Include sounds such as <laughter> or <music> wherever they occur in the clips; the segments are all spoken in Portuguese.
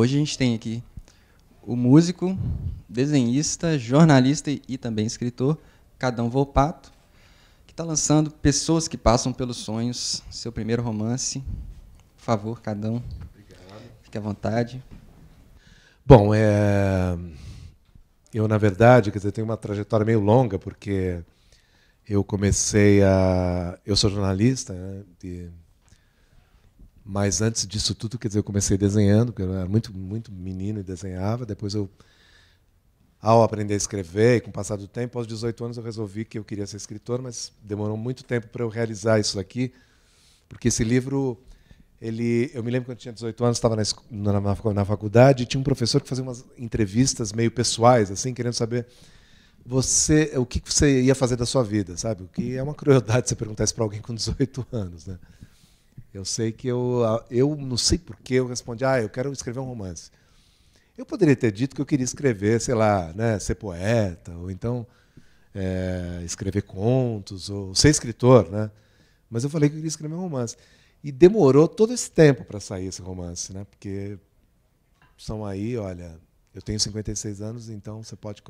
hoje a gente tem aqui o músico, desenhista, jornalista e também escritor, Cadão Volpato, que está lançando Pessoas que Passam pelos Sonhos, seu primeiro romance. Por favor, Cadão. Obrigado. Fique à vontade. Bom, é... eu, na verdade, quer dizer, tenho uma trajetória meio longa, porque eu comecei a. Eu sou jornalista, né? de mas antes disso tudo, quer dizer, eu comecei desenhando, porque eu era muito, muito menino e desenhava. Depois eu, ao aprender a escrever, e com o passar do tempo, aos 18 anos eu resolvi que eu queria ser escritor, mas demorou muito tempo para eu realizar isso aqui, porque esse livro, ele, eu me lembro quando eu tinha 18 anos, estava na, na, na faculdade, e tinha um professor que fazia umas entrevistas meio pessoais, assim, querendo saber você, o que você ia fazer da sua vida, sabe? O que é uma crueldade você perguntar isso para alguém com 18 anos, né? Eu sei que eu, ah, eu não sei por que eu respondi, ah, eu quero escrever um romance. Eu poderia ter dito que eu queria escrever, sei lá, né, ser poeta, ou então é, escrever contos, ou ser escritor, né? Mas eu falei que eu queria escrever um romance. E demorou todo esse tempo para sair esse romance, né? Porque são aí, olha, eu tenho 56 anos, então você pode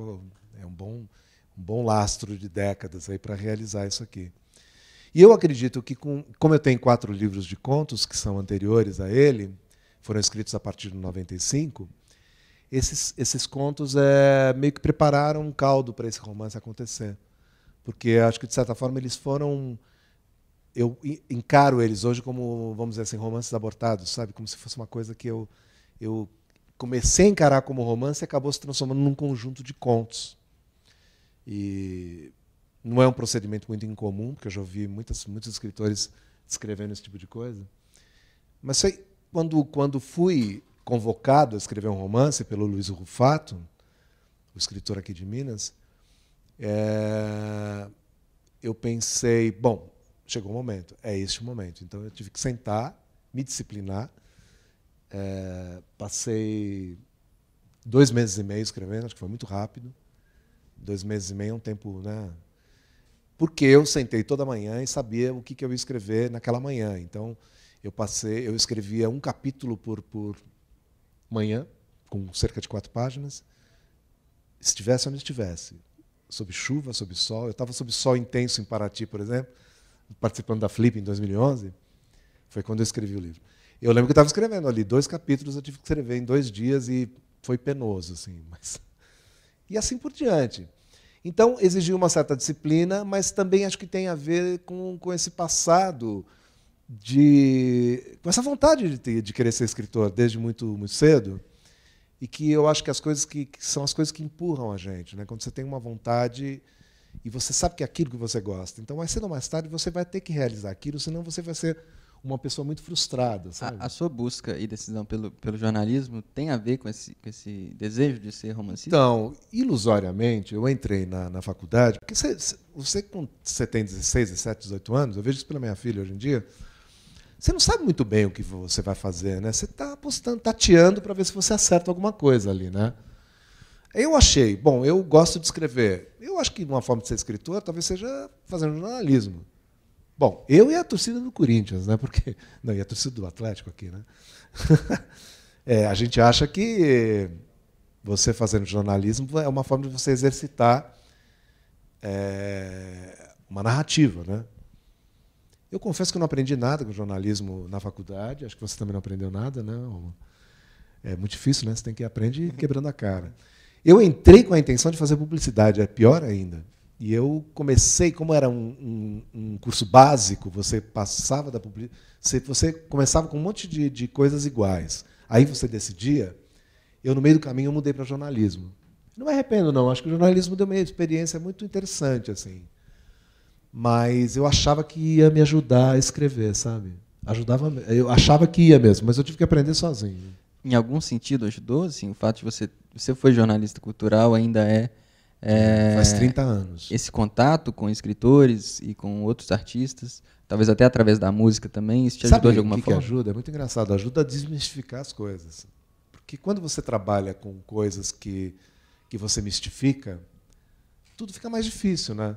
é um bom um bom lastro de décadas aí para realizar isso aqui. E eu acredito que, com, como eu tenho quatro livros de contos que são anteriores a ele, foram escritos a partir de 95, esses, esses contos é, meio que prepararam um caldo para esse romance acontecer. Porque acho que, de certa forma, eles foram. Eu encaro eles hoje como, vamos dizer assim, romances abortados, sabe? Como se fosse uma coisa que eu, eu comecei a encarar como romance e acabou se transformando num conjunto de contos. E não é um procedimento muito incomum, porque eu já ouvi muitas, muitos escritores descrevendo esse tipo de coisa. Mas sei, quando, quando fui convocado a escrever um romance pelo Luiz Rufato, o escritor aqui de Minas, é, eu pensei, bom, chegou o momento, é este o momento. Então eu tive que sentar, me disciplinar. É, passei dois meses e meio escrevendo, acho que foi muito rápido. Dois meses e meio é um tempo né, porque eu sentei toda manhã e sabia o que, que eu ia escrever naquela manhã. Então, eu passei, eu escrevia um capítulo por, por manhã, com cerca de quatro páginas, estivesse onde estivesse, sob chuva, sob sol. Eu estava sob sol intenso em Paraty, por exemplo, participando da Flip em 2011. Foi quando eu escrevi o livro. Eu lembro que eu estava escrevendo ali dois capítulos, eu tive que escrever em dois dias e foi penoso, assim. Mas... <laughs> E assim por diante. Então, exigiu uma certa disciplina, mas também acho que tem a ver com, com esse passado de com essa vontade de, ter, de querer ser escritor desde muito muito cedo e que eu acho que as coisas que, que, são as coisas que empurram a gente né quando você tem uma vontade e você sabe que é aquilo que você gosta então mais cedo ou mais tarde você vai ter que realizar aquilo senão você vai ser uma pessoa muito frustrada. Sabe? A, a, sua busca e decisão pelo, pelo jornalismo tem a ver com esse, com esse desejo de ser romancista? Então, ilusoriamente, eu entrei na, na faculdade, porque você, você, quando você tem 16, 17, 18 anos, eu vejo isso pela minha filha hoje em dia, você não sabe muito bem o que você vai fazer, né? Você está apostando, tateando para ver se você acerta alguma coisa ali, né? Eu achei, bom, eu gosto de escrever. Eu acho que uma forma de ser escritor talvez seja fazendo jornalismo. Bom, eu e a torcida do Corinthians, né? Porque não, e a torcida do Atlético aqui, né? <laughs> é, a gente acha que você fazendo jornalismo é uma forma de você exercitar é, uma narrativa, né? Eu confesso que eu não aprendi nada com jornalismo na faculdade. Acho que você também não aprendeu nada, né? É muito difícil, né? Você tem que aprender quebrando a cara. Eu entrei com a intenção de fazer publicidade, é pior ainda. E eu comecei, como era um, um, um curso básico, você passava da publicidade, você começava com um monte de, de coisas iguais. Aí você decidia. Eu, no meio do caminho, eu mudei para jornalismo. Não me arrependo, não. Acho que o jornalismo deu uma experiência muito interessante, assim. Mas eu achava que ia me ajudar a escrever, sabe? Ajudava, eu achava que ia mesmo, mas eu tive que aprender sozinho. Em algum sentido ajudou, assim, o fato de você você foi jornalista cultural, ainda é é, Faz 30 anos. Esse contato com escritores e com outros artistas, talvez até através da música também, isso te Sabe ajudou de alguma que forma? Que ajuda? É muito engraçado. Ajuda a desmistificar as coisas. Porque quando você trabalha com coisas que, que você mistifica, tudo fica mais difícil, né?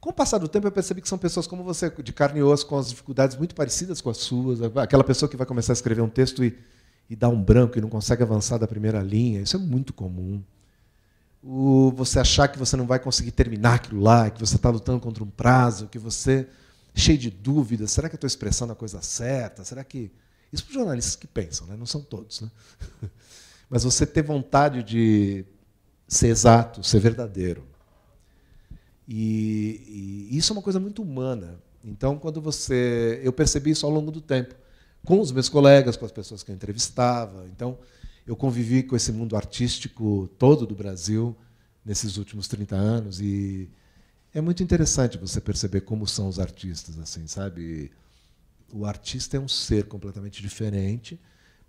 Com o passar do tempo, eu percebi que são pessoas como você, de carne e osso, com as dificuldades muito parecidas com as suas. Aquela pessoa que vai começar a escrever um texto e, e dá um branco e não consegue avançar da primeira linha. Isso é muito comum o, você achar que você não vai conseguir terminar aquilo lá, que você está lutando contra um prazo, que você é cheio de dúvidas, será que eu estou expressando a coisa certa? Será que isso para os jornalistas que pensam, né? não são todos, né? <laughs> mas você ter vontade de ser exato, ser verdadeiro. E, e isso é uma coisa muito humana. Então, quando você, eu percebi isso ao longo do tempo, com os meus colegas, com as pessoas que eu entrevistava. Então, eu convivi com esse mundo artístico todo do Brasil nesses últimos 30 anos e é muito interessante você perceber como são os artistas, assim, sabe? O artista é um ser completamente diferente,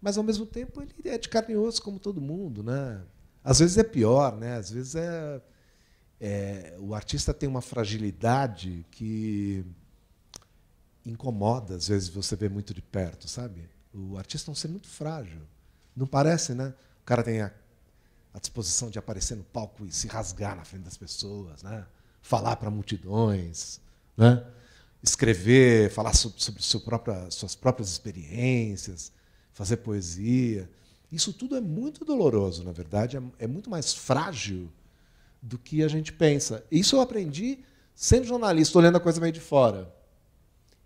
mas ao mesmo tempo ele é de carne e osso como todo mundo, né? Às vezes é pior, né? Às vezes é, é o artista tem uma fragilidade que incomoda, às vezes você vê muito de perto, sabe? O artista é um ser muito frágil. Não parece, né? O cara tem a, a disposição de aparecer no palco e se rasgar na frente das pessoas, né? falar para multidões, né? escrever, falar sobre, sobre seu própria, suas próprias experiências, fazer poesia. Isso tudo é muito doloroso, na verdade, é, é muito mais frágil do que a gente pensa. Isso eu aprendi sendo jornalista, olhando a coisa meio de fora.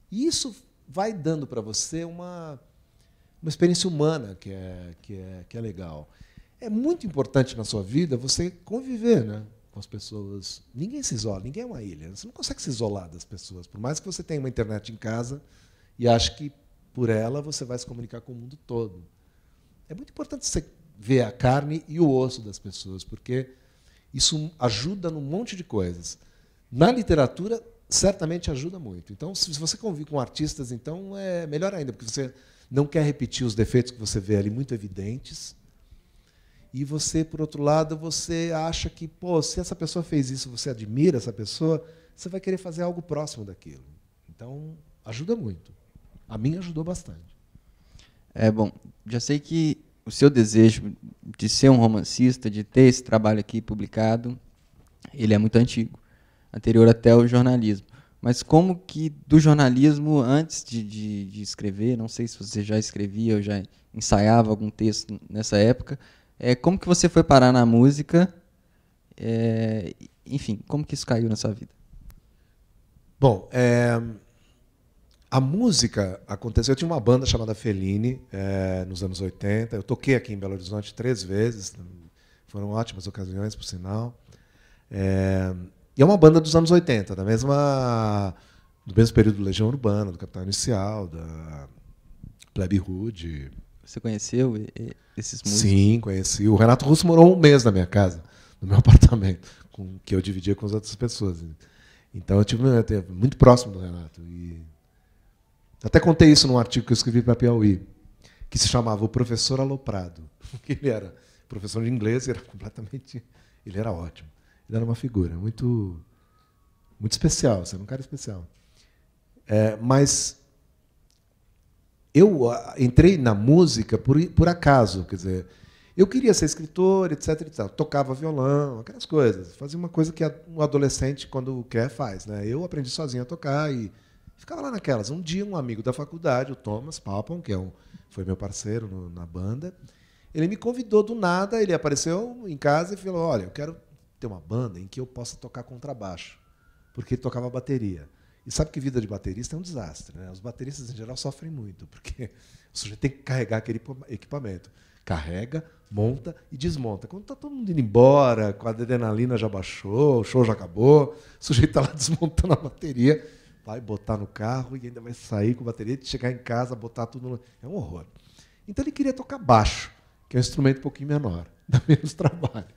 E isso vai dando para você uma uma experiência humana que é, que é, que é legal. É muito importante na sua vida você conviver né, com as pessoas. Ninguém se isola, ninguém é uma ilha. Né? Você não consegue se isolar das pessoas. Por mais que você tenha uma internet em casa e ache que por ela você vai se comunicar com o mundo todo. É muito importante você ver a carne e o osso das pessoas, porque isso ajuda num monte de coisas. Na literatura, certamente ajuda muito. Então, se você convive com artistas, então é melhor ainda, porque você não quer repetir os defeitos que você vê ali muito evidentes. E você, por outro lado, você acha que, pô, se essa pessoa fez isso, você admira essa pessoa, você vai querer fazer algo próximo daquilo. Então, ajuda muito. A mim ajudou bastante. É bom, já sei que o seu desejo de ser um romancista, de ter esse trabalho aqui publicado, ele é muito antigo, anterior até o jornalismo mas como que do jornalismo antes de, de, de, escrever, não sei se você já escrevia ou já ensaiava algum texto nessa época, é, como que você foi parar na música, é, enfim, como que isso caiu na sua vida? Bom, é, a música aconteceu, eu tinha uma banda chamada Fellini é, nos anos 80, eu toquei aqui em Belo Horizonte três vezes, foram ótimas ocasiões, por sinal, é, e é uma banda dos anos 80, da mesma do mesmo período do Legião Urbana, do Capitão Inicial, da Plebe Hood. Você conheceu esses músicos? Sim, conheci. O Renato Russo morou um mês na minha casa, no meu <laughs> apartamento, com, que eu dividia com as outras pessoas. Então eu tive né, muito próximo do Renato. E até contei isso num artigo que eu escrevi para Piauí, que se chamava O Professor Aloprado. <laughs> Ele era professor de inglês, e era completamente. Ele era ótimo. Ele era uma figura muito, muito especial, sabe? É um cara especial. É, mas eu ah, entrei na música por, por acaso, quer dizer, eu queria ser escritor, etc, etc. Tocava violão, aquelas coisas. Fazia uma coisa que um adolescente, quando quer, faz. Né? Eu aprendi sozinho a tocar e ficava lá naquelas. Um dia, um amigo da faculdade, o Thomas Papon, que é um, foi meu parceiro no, na banda, ele me convidou do nada, ele apareceu em casa e falou, olha, eu quero ter uma banda em que eu possa tocar contrabaixo, porque ele tocava bateria. E sabe que vida de baterista é um desastre, né? Os bateristas em geral sofrem muito, porque o sujeito tem que carregar aquele equipamento. Carrega, monta e desmonta. Quando está todo mundo indo embora, com a adrenalina já baixou, o show já acabou, o sujeito está lá <laughs> desmontando a bateria, vai botar no carro e ainda vai sair com a bateria, chegar em casa, botar tudo no. É um horror. Então ele queria tocar baixo, que é um instrumento um pouquinho menor, <laughs> dá menos trabalho.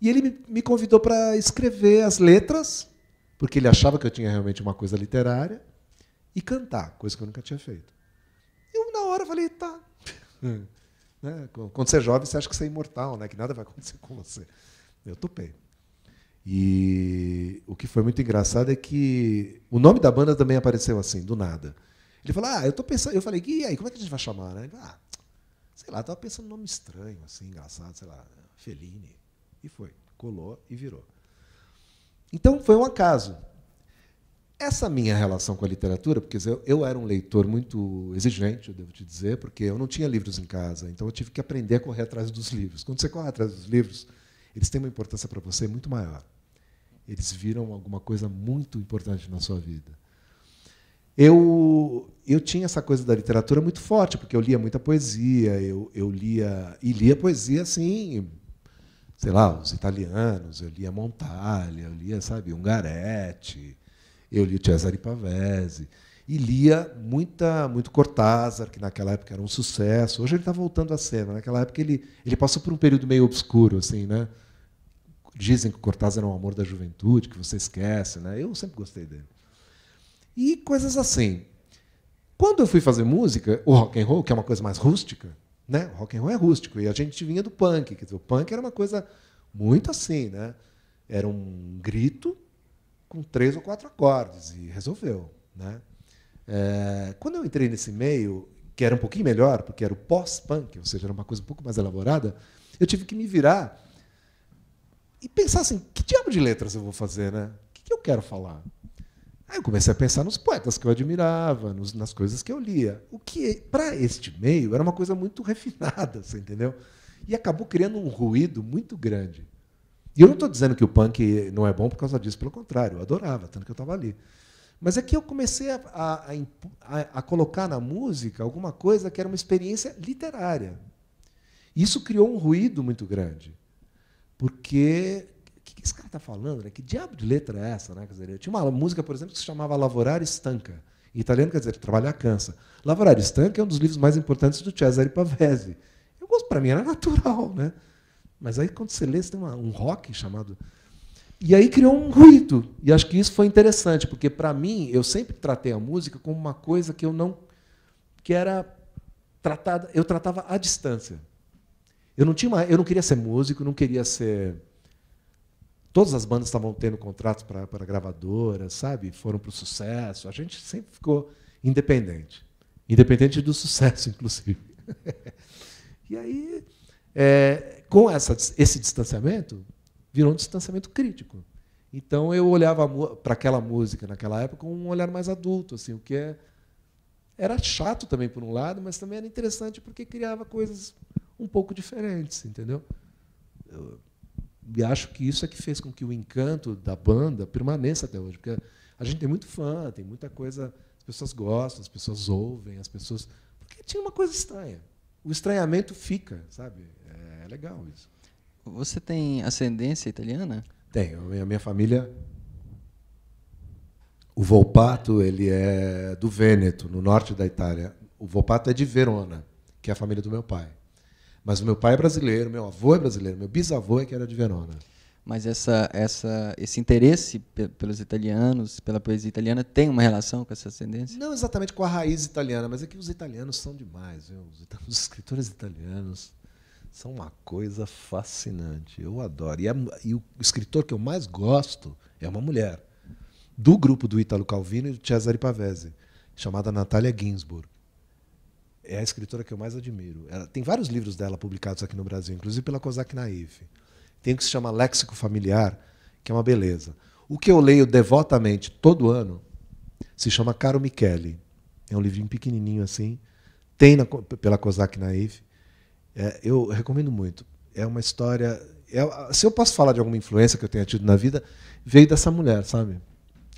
E ele me convidou para escrever as letras, porque ele achava que eu tinha realmente uma coisa literária, e cantar, coisa que eu nunca tinha feito. Eu, na hora, falei, tá. <laughs> né? Quando você é jovem, você acha que você é imortal, né? que nada vai acontecer com você. Eu topei. E o que foi muito engraçado é que o nome da banda também apareceu assim, do nada. Ele falou: "Ah, eu tô pensando, eu falei: "E aí, como é que a gente vai chamar, né?" Ele falou, ah, sei lá, estava pensando num nome estranho assim, engraçado, sei lá, Feline. E foi. Colou e virou. Então, foi um acaso. Essa minha relação com a literatura, porque eu, eu era um leitor muito exigente, eu devo te dizer, porque eu não tinha livros em casa, então eu tive que aprender a correr atrás dos livros. Quando você corre atrás dos livros, eles têm uma importância para você muito maior. Eles viram alguma coisa muito importante na sua vida. Eu, eu tinha essa coisa da literatura muito forte, porque eu lia muita poesia, eu, eu lia. E lia poesia, assim, sei lá, os italianos, eu lia Montaglia, eu lia, sabe, Ungaretti, eu lia Cesare Pavese, e lia muita, muito Cortázar, que naquela época era um sucesso. Hoje ele está voltando à cena, naquela época ele, ele passou por um período meio obscuro, assim, né? Dizem que Cortázar é um amor da juventude, que você esquece, né? Eu sempre gostei dele. E coisas assim. Quando eu fui fazer música, o rock and roll, que é uma coisa mais rústica, né? O rock and roll é rústico. E a gente vinha do punk. que o punk era uma coisa muito assim, né? Era um grito com três ou quatro acordes e resolveu, né? É, quando eu entrei nesse meio, que era um pouquinho melhor, porque era o pós-punk, ou seja, era uma coisa um pouco mais elaborada, eu tive que me virar e pensar assim: que diabo de letras eu vou fazer, né? O que, eu quero falar? Aí eu comecei a pensar nos poetas que eu admirava, nos, nas coisas que eu lia. O que, para este meio, era uma coisa muito refinada, você entendeu? E acabou criando um ruído muito grande. E eu não estou dizendo que o punk não é bom por causa disso, pelo contrário, eu adorava, tanto que eu estava ali. Mas é que eu comecei a, a, a, a, colocar na música alguma coisa que era uma experiência literária. Isso criou um ruído muito grande, porque esse cara está falando? Né? Que diabo de letra é essa? Né? Quer dizer, tinha uma música, por exemplo, que se chamava Lavorar Estanca. Em italiano quer dizer trabalhar cansa. Lavorar Estanca é um dos livros mais importantes do Cesare Pavese. Eu gosto, para mim era natural, né? Mas aí quando você lê, você tem uma, um rock chamado. E aí criou um ruído. E acho que isso foi interessante, porque para mim eu sempre tratei a música como uma coisa que eu não que era tratada, eu tratava à distância. Eu não tinha uma, eu não queria ser músico, não queria ser Todas as bandas estavam tendo contratos para gravadoras, sabe? Foram para o sucesso. A gente sempre ficou independente. Independente do sucesso, <laughs> inclusive. e aí, é, com essa, esse distanciamento, virou um distanciamento crítico. Então eu olhava para aquela música naquela época com um olhar mais adulto, assim, o que é, era chato também por um lado, mas também era interessante porque criava coisas um pouco diferentes, entendeu? Eu, e acho que isso é que fez com que o encanto da banda permaneça até hoje. Porque a gente tem muito fã, tem muita coisa, as pessoas gostam, as pessoas ouvem, as pessoas. Porque tinha uma coisa estranha. O estranhamento fica, sabe? É, é legal isso. Você tem ascendência italiana? Tenho. A minha família. O Volpato ele é do Vêneto, no norte da Itália. O Volpato é de Verona, que é a família do meu pai. Mas meu pai é brasileiro, meu avô é brasileiro, meu bisavô é que era de Verona. Mas essa, essa, esse interesse pelos italianos, pela poesia italiana, tem uma relação com essa ascendência? Não exatamente com a raiz italiana, mas é que os italianos são demais. Viu? Os, os escritores italianos são uma coisa fascinante. Eu adoro. E, e o escritor que eu mais gosto é uma mulher, do grupo do Ítalo Calvino e do Cesare Pavese, chamada Natália Ginsburg é a escritora que eu mais admiro. Ela, tem vários livros dela publicados aqui no Brasil, inclusive pela Kozak Naive. Tem um que se chama Léxico Familiar, que é uma beleza. O que eu leio devotamente todo ano se chama Caro Michele. É um livrinho pequenininho assim, tem na, pela Kozak Naive. É, eu recomendo muito. É uma história. É, se eu posso falar de alguma influência que eu tenha tido na vida, veio dessa mulher, sabe?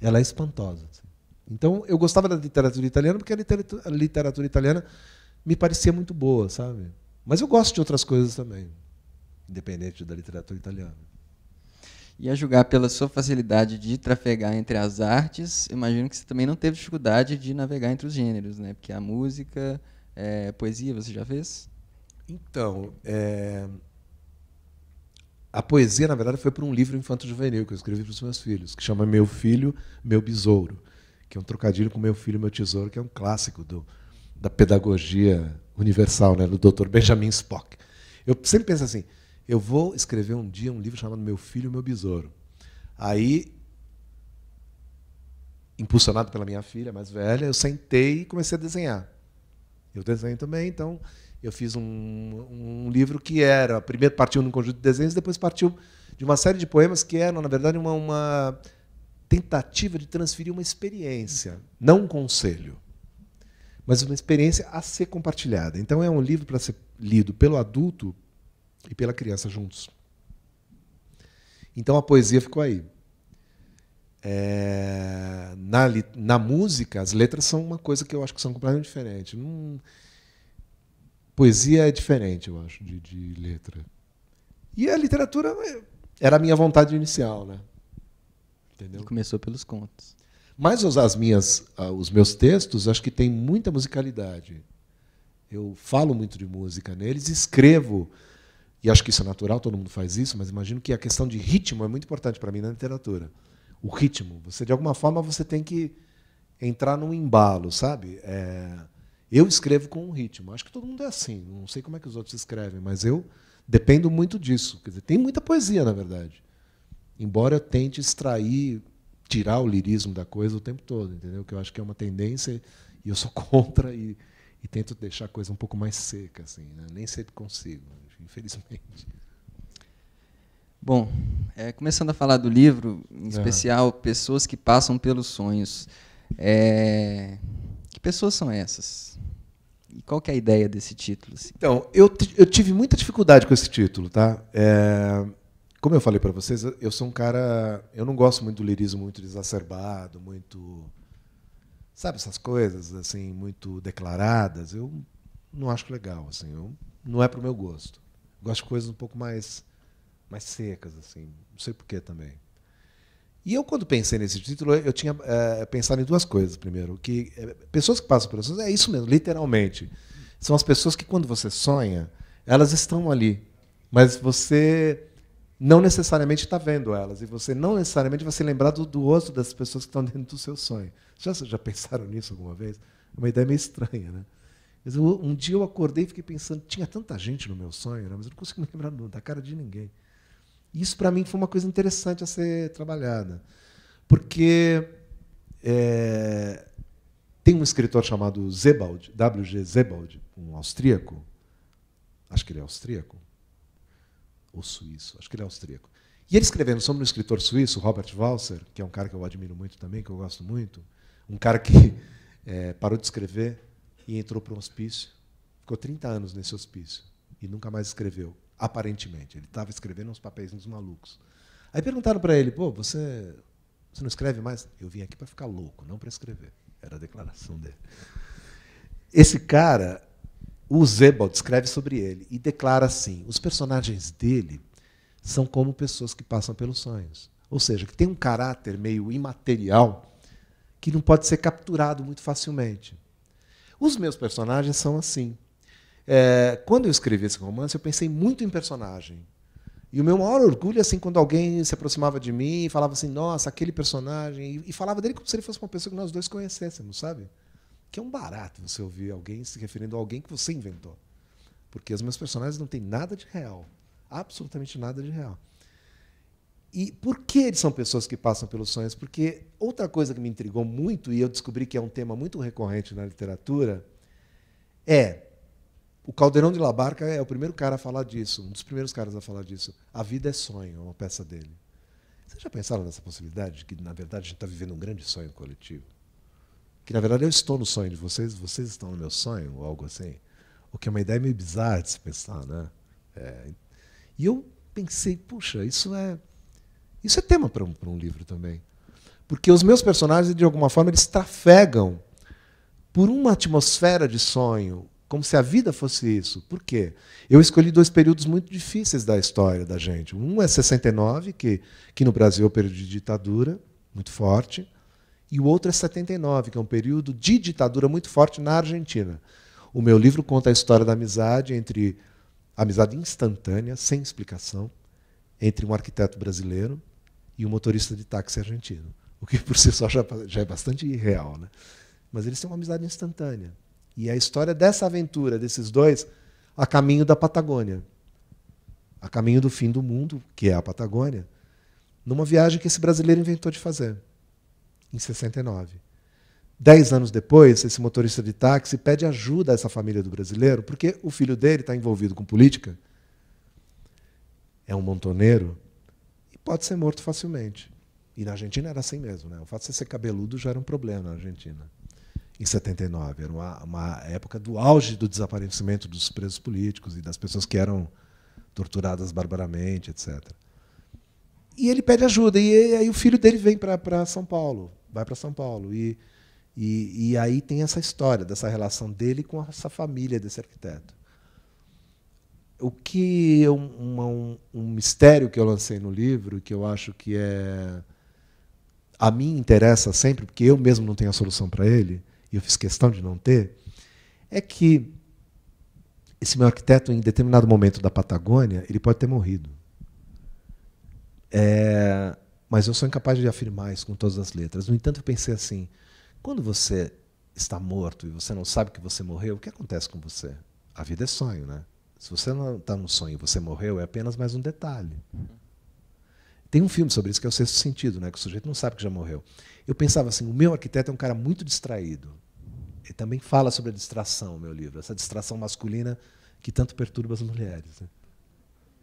Ela é espantosa. Assim. Então, eu gostava da literatura italiana porque a literatura, a literatura italiana me parecia muito boa, sabe? Mas eu gosto de outras coisas também, independente da literatura italiana. E a julgar pela sua facilidade de trafegar entre as artes, imagino que você também não teve dificuldade de navegar entre os gêneros, né? Porque a música, é, poesia, você já fez? Então, é... a poesia, na verdade, foi para um livro infanto-juvenil que eu escrevi para os meus filhos, que chama Meu Filho, Meu Besouro, que é um trocadilho com Meu Filho, Meu Tesouro, que é um clássico do, da pedagogia universal, né, do Dr. Benjamin Spock. Eu sempre penso assim: eu vou escrever um dia um livro chamado Meu Filho, Meu Besouro. Aí, impulsionado pela minha filha mais velha, eu sentei e comecei a desenhar. Eu desenho também, então eu fiz um, um livro que era primeiro partiu num conjunto de desenhos, depois partiu de uma série de poemas que eram, na verdade, uma, uma tentativa de transferir uma experiência, não um conselho mas uma experiência a ser compartilhada. Então é um livro para ser lido pelo adulto e pela criança juntos. Então a poesia ficou aí. É... na, na música, as letras são uma coisa que eu acho que são completamente diferentes. Hum... poesia é diferente, eu acho, de, de letra. E a literatura é, era a minha vontade inicial, né? Entendeu? Começou pelos contos. Mas os, as minhas, ah, os meus textos, acho que tem muita musicalidade. Eu falo muito de música neles, escrevo, e acho que isso é natural, todo mundo faz isso, mas imagino que a questão de ritmo é muito importante para mim na literatura. O ritmo, você de alguma forma você tem que entrar num embalo, sabe? É, eu escrevo com um ritmo. Acho que todo mundo é assim. Não sei como é que os outros escrevem, mas eu dependo muito disso. Quer dizer, tem muita poesia, na verdade. Embora eu tente extrair tirar o lirismo da coisa o tempo todo, entendeu? Que eu acho que é uma tendência e eu sou <laughs> contra e, e tento deixar a coisa um pouco mais seca, assim, né? nem sempre consigo, infelizmente. Bom, é, começando a falar do livro, em especial é. pessoas que passam pelos sonhos, é, que pessoas são essas? E qual que é a ideia desse título? Assim? Então, eu, eu tive muita dificuldade com esse título, tá? É, como eu falei para vocês, eu sou um cara. Eu não gosto muito do lirismo muito exacerbado, muito. Sabe, essas coisas, assim, muito declaradas. Eu não acho legal, assim. Eu, não é para o meu gosto. Eu gosto de coisas um pouco mais, mais secas, assim. Não sei porquê também. E eu, quando pensei nesse título, eu tinha é, pensado em duas coisas. Primeiro, que é, pessoas que passam por isso, é isso mesmo, literalmente. São as pessoas que, quando você sonha, elas estão ali. Mas você não necessariamente está vendo elas. E você não necessariamente vai se lembrar do, do das pessoas que estão dentro do seu sonho. Já, já pensaram <laughs> nisso alguma vez? É uma ideia meio estranha, né? Mas eu, um dia eu acordei e fiquei pensando, tinha tanta gente no meu sonho, né? mas eu não consigo <laughs> me lembrar da cara de ninguém. isso, para mim, foi uma coisa interessante a ser trabalhada. Porque é, tem um escritor chamado Zebald, W.G. Zebald, um austríaco, acho que ele é austríaco, ou suíço, acho que ele é austríaco. E ele escrevendo sobre um escritor suíço, Robert Walser, que é um cara que eu admiro muito também, que eu gosto muito, um cara que é, <laughs> parou de escrever e entrou para um hospício, ficou 30 anos nesse hospício e nunca mais escreveu, aparentemente. Ele estava escrevendo uns papéis uns malucos. Aí perguntaram para ele: pô, você, você não escreve mais? Eu vim aqui para ficar louco, não para escrever. Era a declaração dele. Esse cara o Zebald escreve sobre ele e declara assim: os personagens dele são como pessoas que passam pelos sonhos. Ou seja, que tem um caráter meio imaterial que não pode ser capturado muito facilmente. Os meus personagens são assim. É, quando eu escrevi esse romance, eu pensei muito em personagem. E o meu maior orgulho é assim, quando alguém se aproximava de mim e falava assim, nossa, aquele personagem, e, e falava dele como se ele fosse uma pessoa que nós dois conhecêssemos, sabe? que é um barato você ouvir alguém se referindo a alguém que você inventou. Porque os meus personagens não têm nada de real. Absolutamente nada de real. E por que eles são pessoas que passam pelos sonhos? Porque outra coisa que me intrigou muito, e eu descobri que é um tema muito recorrente na literatura, é. O Caldeirão de Labarca é o primeiro cara a falar disso, um dos primeiros caras a falar disso. A vida é sonho, é uma peça dele. Vocês já pensaram nessa possibilidade de que, na verdade, a gente está vivendo um grande sonho coletivo? que na verdade eu estou no sonho de vocês, vocês estão no meu sonho, ou algo assim. O que é uma ideia meio bizarra de se pensar, né? É, e eu pensei, puxa, isso é isso é tema para um, um livro também. Porque os meus personagens, de alguma forma, eles trafegam por uma atmosfera de sonho, como se a vida fosse isso. Por quê? Eu escolhi dois períodos muito difíceis da história da gente. Um é 69, que, que no Brasil é o período de ditadura, muito forte e o outro é 79, que é um período de ditadura muito forte na Argentina. O meu livro conta a história da amizade entre amizade instantânea, sem explicação, entre um arquiteto brasileiro e um motorista de táxi argentino. O que por si só já, já é bastante irreal, né? Mas eles têm uma amizade instantânea. E a história dessa aventura desses dois a caminho da Patagônia, a caminho do fim do mundo, que é a Patagônia, numa viagem que esse brasileiro inventou de fazer em 69. Dez anos depois, esse motorista de táxi pede ajuda a essa família do brasileiro, porque o filho dele está envolvido com política, é um montoneiro e pode ser morto facilmente. E na Argentina era assim mesmo. Né? O fato de ser cabeludo já era um problema na Argentina, em 79. Era uma, uma época do auge do desaparecimento dos presos políticos e das pessoas que eram torturadas barbaramente, etc. E ele pede ajuda. E aí o filho dele vem para São Paulo, vai para São Paulo. E, e, e, aí tem essa história, dessa relação dele com essa família desse arquiteto. O que é um, um mistério que eu lancei no livro, que eu acho que é. A mim interessa sempre, porque eu mesmo não tenho a solução para ele, e eu fiz questão de não ter, é que esse meu arquiteto, em determinado momento da Patagônia, ele pode ter morrido. É, mas eu sou incapaz de afirmar isso com todas as letras. No entanto, eu pensei assim: quando você está morto e você não sabe que você morreu, o que acontece com você? A vida é sonho, né? Se você não está num sonho e você morreu, é apenas mais um detalhe. Tem um filme sobre isso que é o sexto sentido, né? Que o sujeito não sabe que já morreu. Eu pensava assim: o meu arquiteto é um cara muito distraído. Ele também fala sobre a distração, meu livro, essa distração masculina que tanto perturba as mulheres. Né?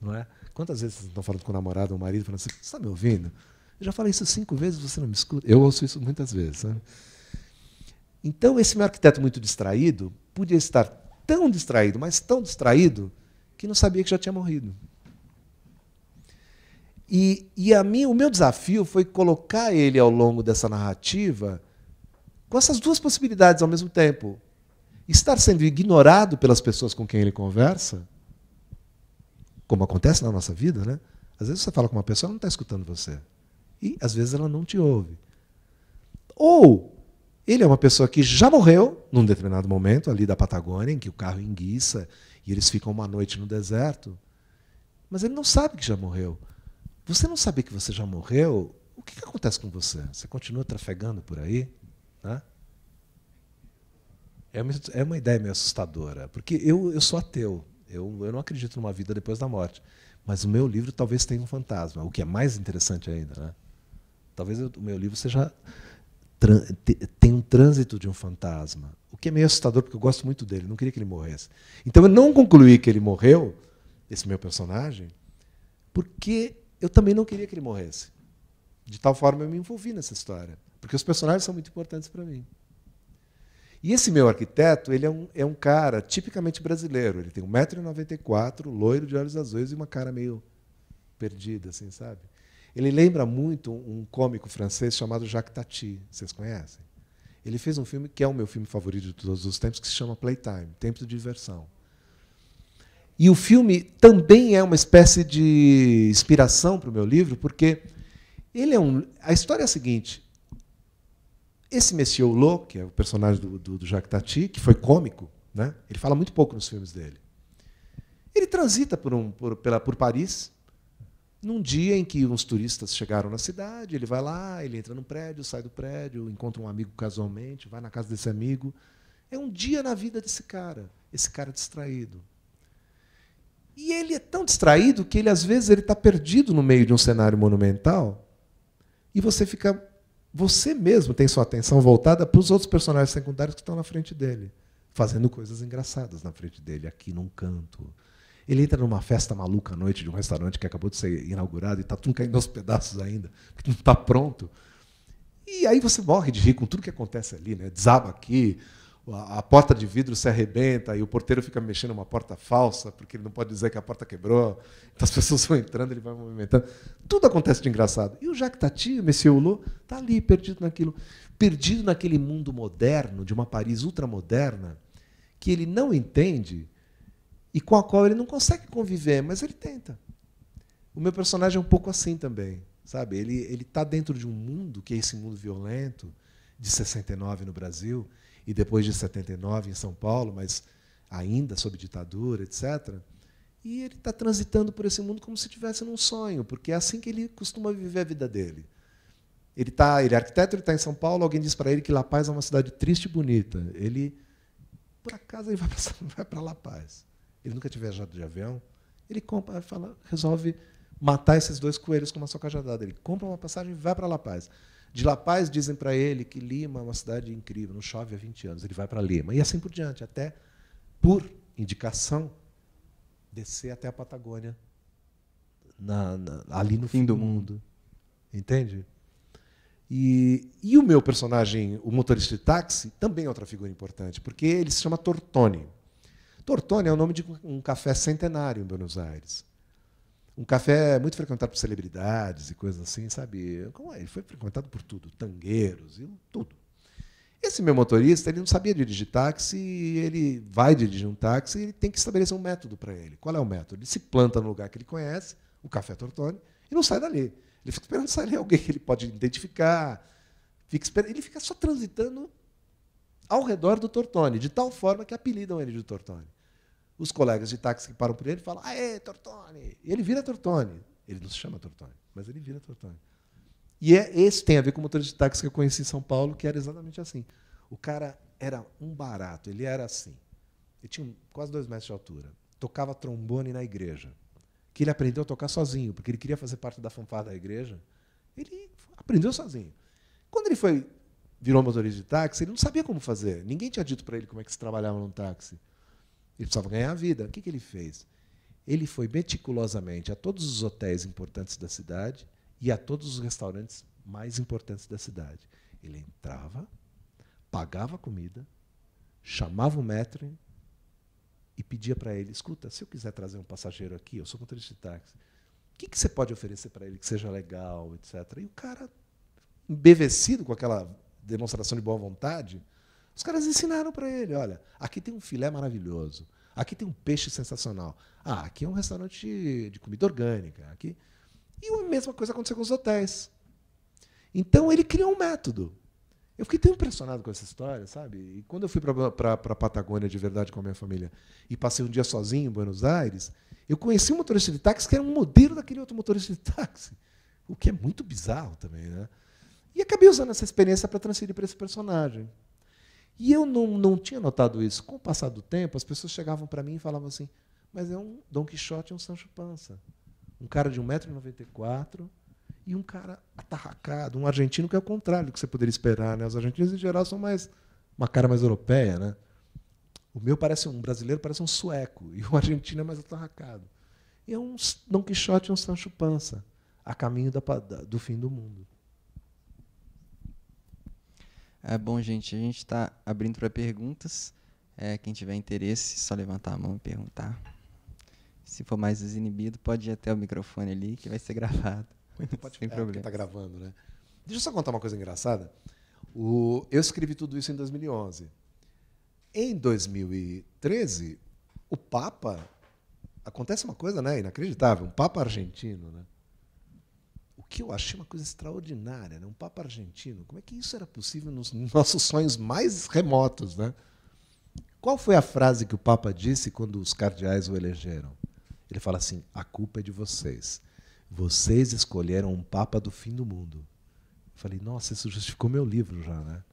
Não é? Quantas vezes vocês estão falando com o namorado ou o marido, falando assim, você está me ouvindo? Eu já falei isso cinco vezes, você não me escuta. Eu ouço isso muitas vezes. Né? Então, esse meu arquiteto muito distraído podia estar tão distraído, mas tão distraído, que não sabia que já tinha morrido. E, e a mim, o meu desafio foi colocar ele ao longo dessa narrativa com essas duas possibilidades ao mesmo tempo. Estar sendo ignorado pelas pessoas com quem ele conversa como acontece na nossa vida, né? Às vezes você fala com uma pessoa, ela não está escutando você. E às vezes ela não te ouve. Ou ele é uma pessoa que já morreu num determinado momento ali da Patagônia, em que o carro enguiça e eles ficam uma noite no deserto. Mas ele não sabe que já morreu. Você não saber que você já morreu, o que, que acontece com você? Você continua trafegando por aí? Né? É uma, é uma ideia meio assustadora, porque eu, eu sou ateu. Eu, eu não acredito numa vida depois da morte. Mas o meu livro talvez tenha um fantasma, o que é mais interessante ainda. Né? Talvez eu, o meu livro seja tem um trânsito de um fantasma, o que é meio assustador, porque eu gosto muito dele, não queria que ele morresse. Então eu não concluí que ele morreu, esse meu personagem, porque eu também não queria que ele morresse. De tal forma eu me envolvi nessa história, porque os personagens são muito importantes para mim. E esse meu arquiteto, ele é um, é um cara tipicamente brasileiro. Ele tem 1,94m, loiro de olhos azuis e uma cara meio perdida, assim, sabe? Ele lembra muito um cômico francês chamado Jacques Tati. Vocês conhecem? Ele fez um filme que é o meu filme favorito de todos os tempos, que se chama Playtime Tempo de Diversão. E o filme também é uma espécie de inspiração para o meu livro, porque ele é um. A história é a seguinte: esse Monsieur Hulot, que é o personagem do, do, do Jacques Tati, que foi cômico, né? ele fala muito pouco nos filmes dele. Ele transita por, um, por, pela, por Paris, num dia em que uns turistas chegaram na cidade, ele vai lá, ele entra num prédio, sai do prédio, encontra um amigo casualmente, vai na casa desse amigo. É um dia na vida desse cara, esse cara distraído. E ele é tão distraído que ele às vezes ele está perdido no meio de um cenário monumental e você fica você mesmo tem sua atenção voltada para os outros personagens secundários que estão na frente dele, fazendo coisas engraçadas na frente dele, aqui num canto. Ele entra numa festa maluca à noite de um restaurante que acabou de ser inaugurado e está tudo caindo aos pedaços ainda, que não está pronto. E aí você morre de rir com tudo que acontece ali, né? Desaba aqui, a porta de vidro se arrebenta e o porteiro fica mexendo uma porta falsa, porque ele não pode dizer que a porta quebrou. Então as <laughs> pessoas vão entrando, ele vai movimentando. Tudo acontece de engraçado. E o Jacques Tati, o Monsieur Hulot, está ali, perdido naquilo. Perdido naquele mundo moderno, de uma Paris ultramoderna, que ele não entende e com a qual ele não consegue conviver, mas ele tenta. O meu personagem é um pouco assim também, sabe? Ele está dentro de um mundo, que é esse mundo violento, de 69 no Brasil, e depois de 79 em São Paulo, mas ainda sob ditadura, etc. E ele está transitando por esse mundo como se estivesse num sonho, porque é assim que ele costuma viver a vida dele. Ele, tá, ele é arquiteto, ele está em São Paulo, alguém diz para ele que La Paz é uma cidade triste e bonita. Ele, por acaso, ele vai para <laughs> La Paz. Ele nunca tiver viajado de avião. Ele compra, fala, resolve matar esses dois coelhos com uma só cajadada. Ele compra uma passagem e vai para La Paz. De La Paz dizem para ele que Lima é uma cidade incrível, não chove há 20 anos, ele vai para Lima. E assim por diante, até por indicação, descer até a Patagônia, na, na, ali no fim, fim do mundo. mundo. Entende? E, e o meu personagem, o motorista de táxi, também é outra figura importante, porque ele se chama Tortoni. Tortoni é o nome de um café centenário em Buenos Aires um café muito frequentado por celebridades e coisas assim, sabe? É? Ele foi frequentado por tudo, tangueiros e tudo. Esse meu motorista, ele não sabia dirigir táxi, ele vai dirigir um táxi, ele tem que estabelecer um método para ele. Qual é o método? Ele se planta no lugar que ele conhece, o Café Tortoni, e não sai dali. Ele fica esperando sair <laughs> alguém que ele pode identificar. Fica esperando, ele fica só transitando ao redor do Tortoni, de tal forma que apelidam ele de Tortoni. Os colegas de táxi que param por ele falam, aê, Tortone! E ele vira Tortone. Ele não se chama Tortone, mas ele vira Tortone. E é, esse tem a ver com o motorista de táxi que eu conheci em São Paulo, que era exatamente assim. O cara era um barato, ele era assim. Ele tinha quase dois metros de altura. Tocava trombone na igreja. Que ele aprendeu a tocar sozinho, porque ele queria fazer parte da fanfarra da igreja. Ele aprendeu sozinho. Quando ele foi virou motorista de táxi, ele não sabia como fazer. Ninguém tinha dito para ele como é que se trabalhava num táxi. Ele precisava ganhar a vida. O que, que ele fez? Ele foi meticulosamente a todos os hotéis importantes da cidade e a todos os restaurantes mais importantes da cidade. Ele entrava, pagava a comida, chamava o metro e pedia para ele: escuta, se eu quiser trazer um passageiro aqui, eu sou motorista de táxi, o que, que você pode oferecer para ele que seja legal, etc. E o cara, embevecido com aquela demonstração de boa vontade, os caras ensinaram para ele: olha, aqui tem um filé maravilhoso, aqui tem um peixe sensacional, ah, aqui é um restaurante de, comida orgânica. aqui E a mesma coisa aconteceu com os hotéis. Então ele criou um método. Eu fiquei tão impressionado com essa história, sabe? E quando eu fui para a Patagônia de verdade com a minha família e passei um dia sozinho em Buenos Aires, eu conheci um motorista de táxi que era um modelo daquele outro motorista de táxi, o que é muito bizarro também, né? E acabei usando essa experiência para transferir para esse personagem. E eu não, não tinha notado isso. Com o passar do tempo, as pessoas chegavam para mim e falavam assim: mas é um Dom Quixote e um Sancho Panza. Um cara de 1,94m e um cara atarracado, um argentino que é o contrário do que você poderia esperar. Né? Os argentinos, em geral, são mais uma cara mais europeia. Né? O meu parece um brasileiro, parece um sueco, e o argentino é mais atarracado. E é um Dom Quixote e um Sancho Panza, a caminho da, da, do fim do mundo. É bom, gente, a gente está abrindo para perguntas. É, quem tiver interesse, só levantar a mão e perguntar. Se for mais desinibido, pode ir até o microfone ali, que vai ser gravado. Muito, então pode, <laughs> Sem é, problema. Está gravando, né? Deixa eu só contar uma coisa engraçada. O, eu escrevi tudo isso em 2011. Em 2013, o Papa. Acontece uma coisa, né? Inacreditável. Um Papa argentino, né? o que eu achei uma coisa extraordinária, né? um Papa argentino. Como é que isso era possível nos <laughs> nossos sonhos mais remotos? Né? Qual foi a frase que o Papa disse quando os cardeais o elegeram? Ele fala assim: a culpa é de vocês. Vocês escolheram um Papa do fim do mundo. Eu falei, nossa, isso justificou meu livro já, né?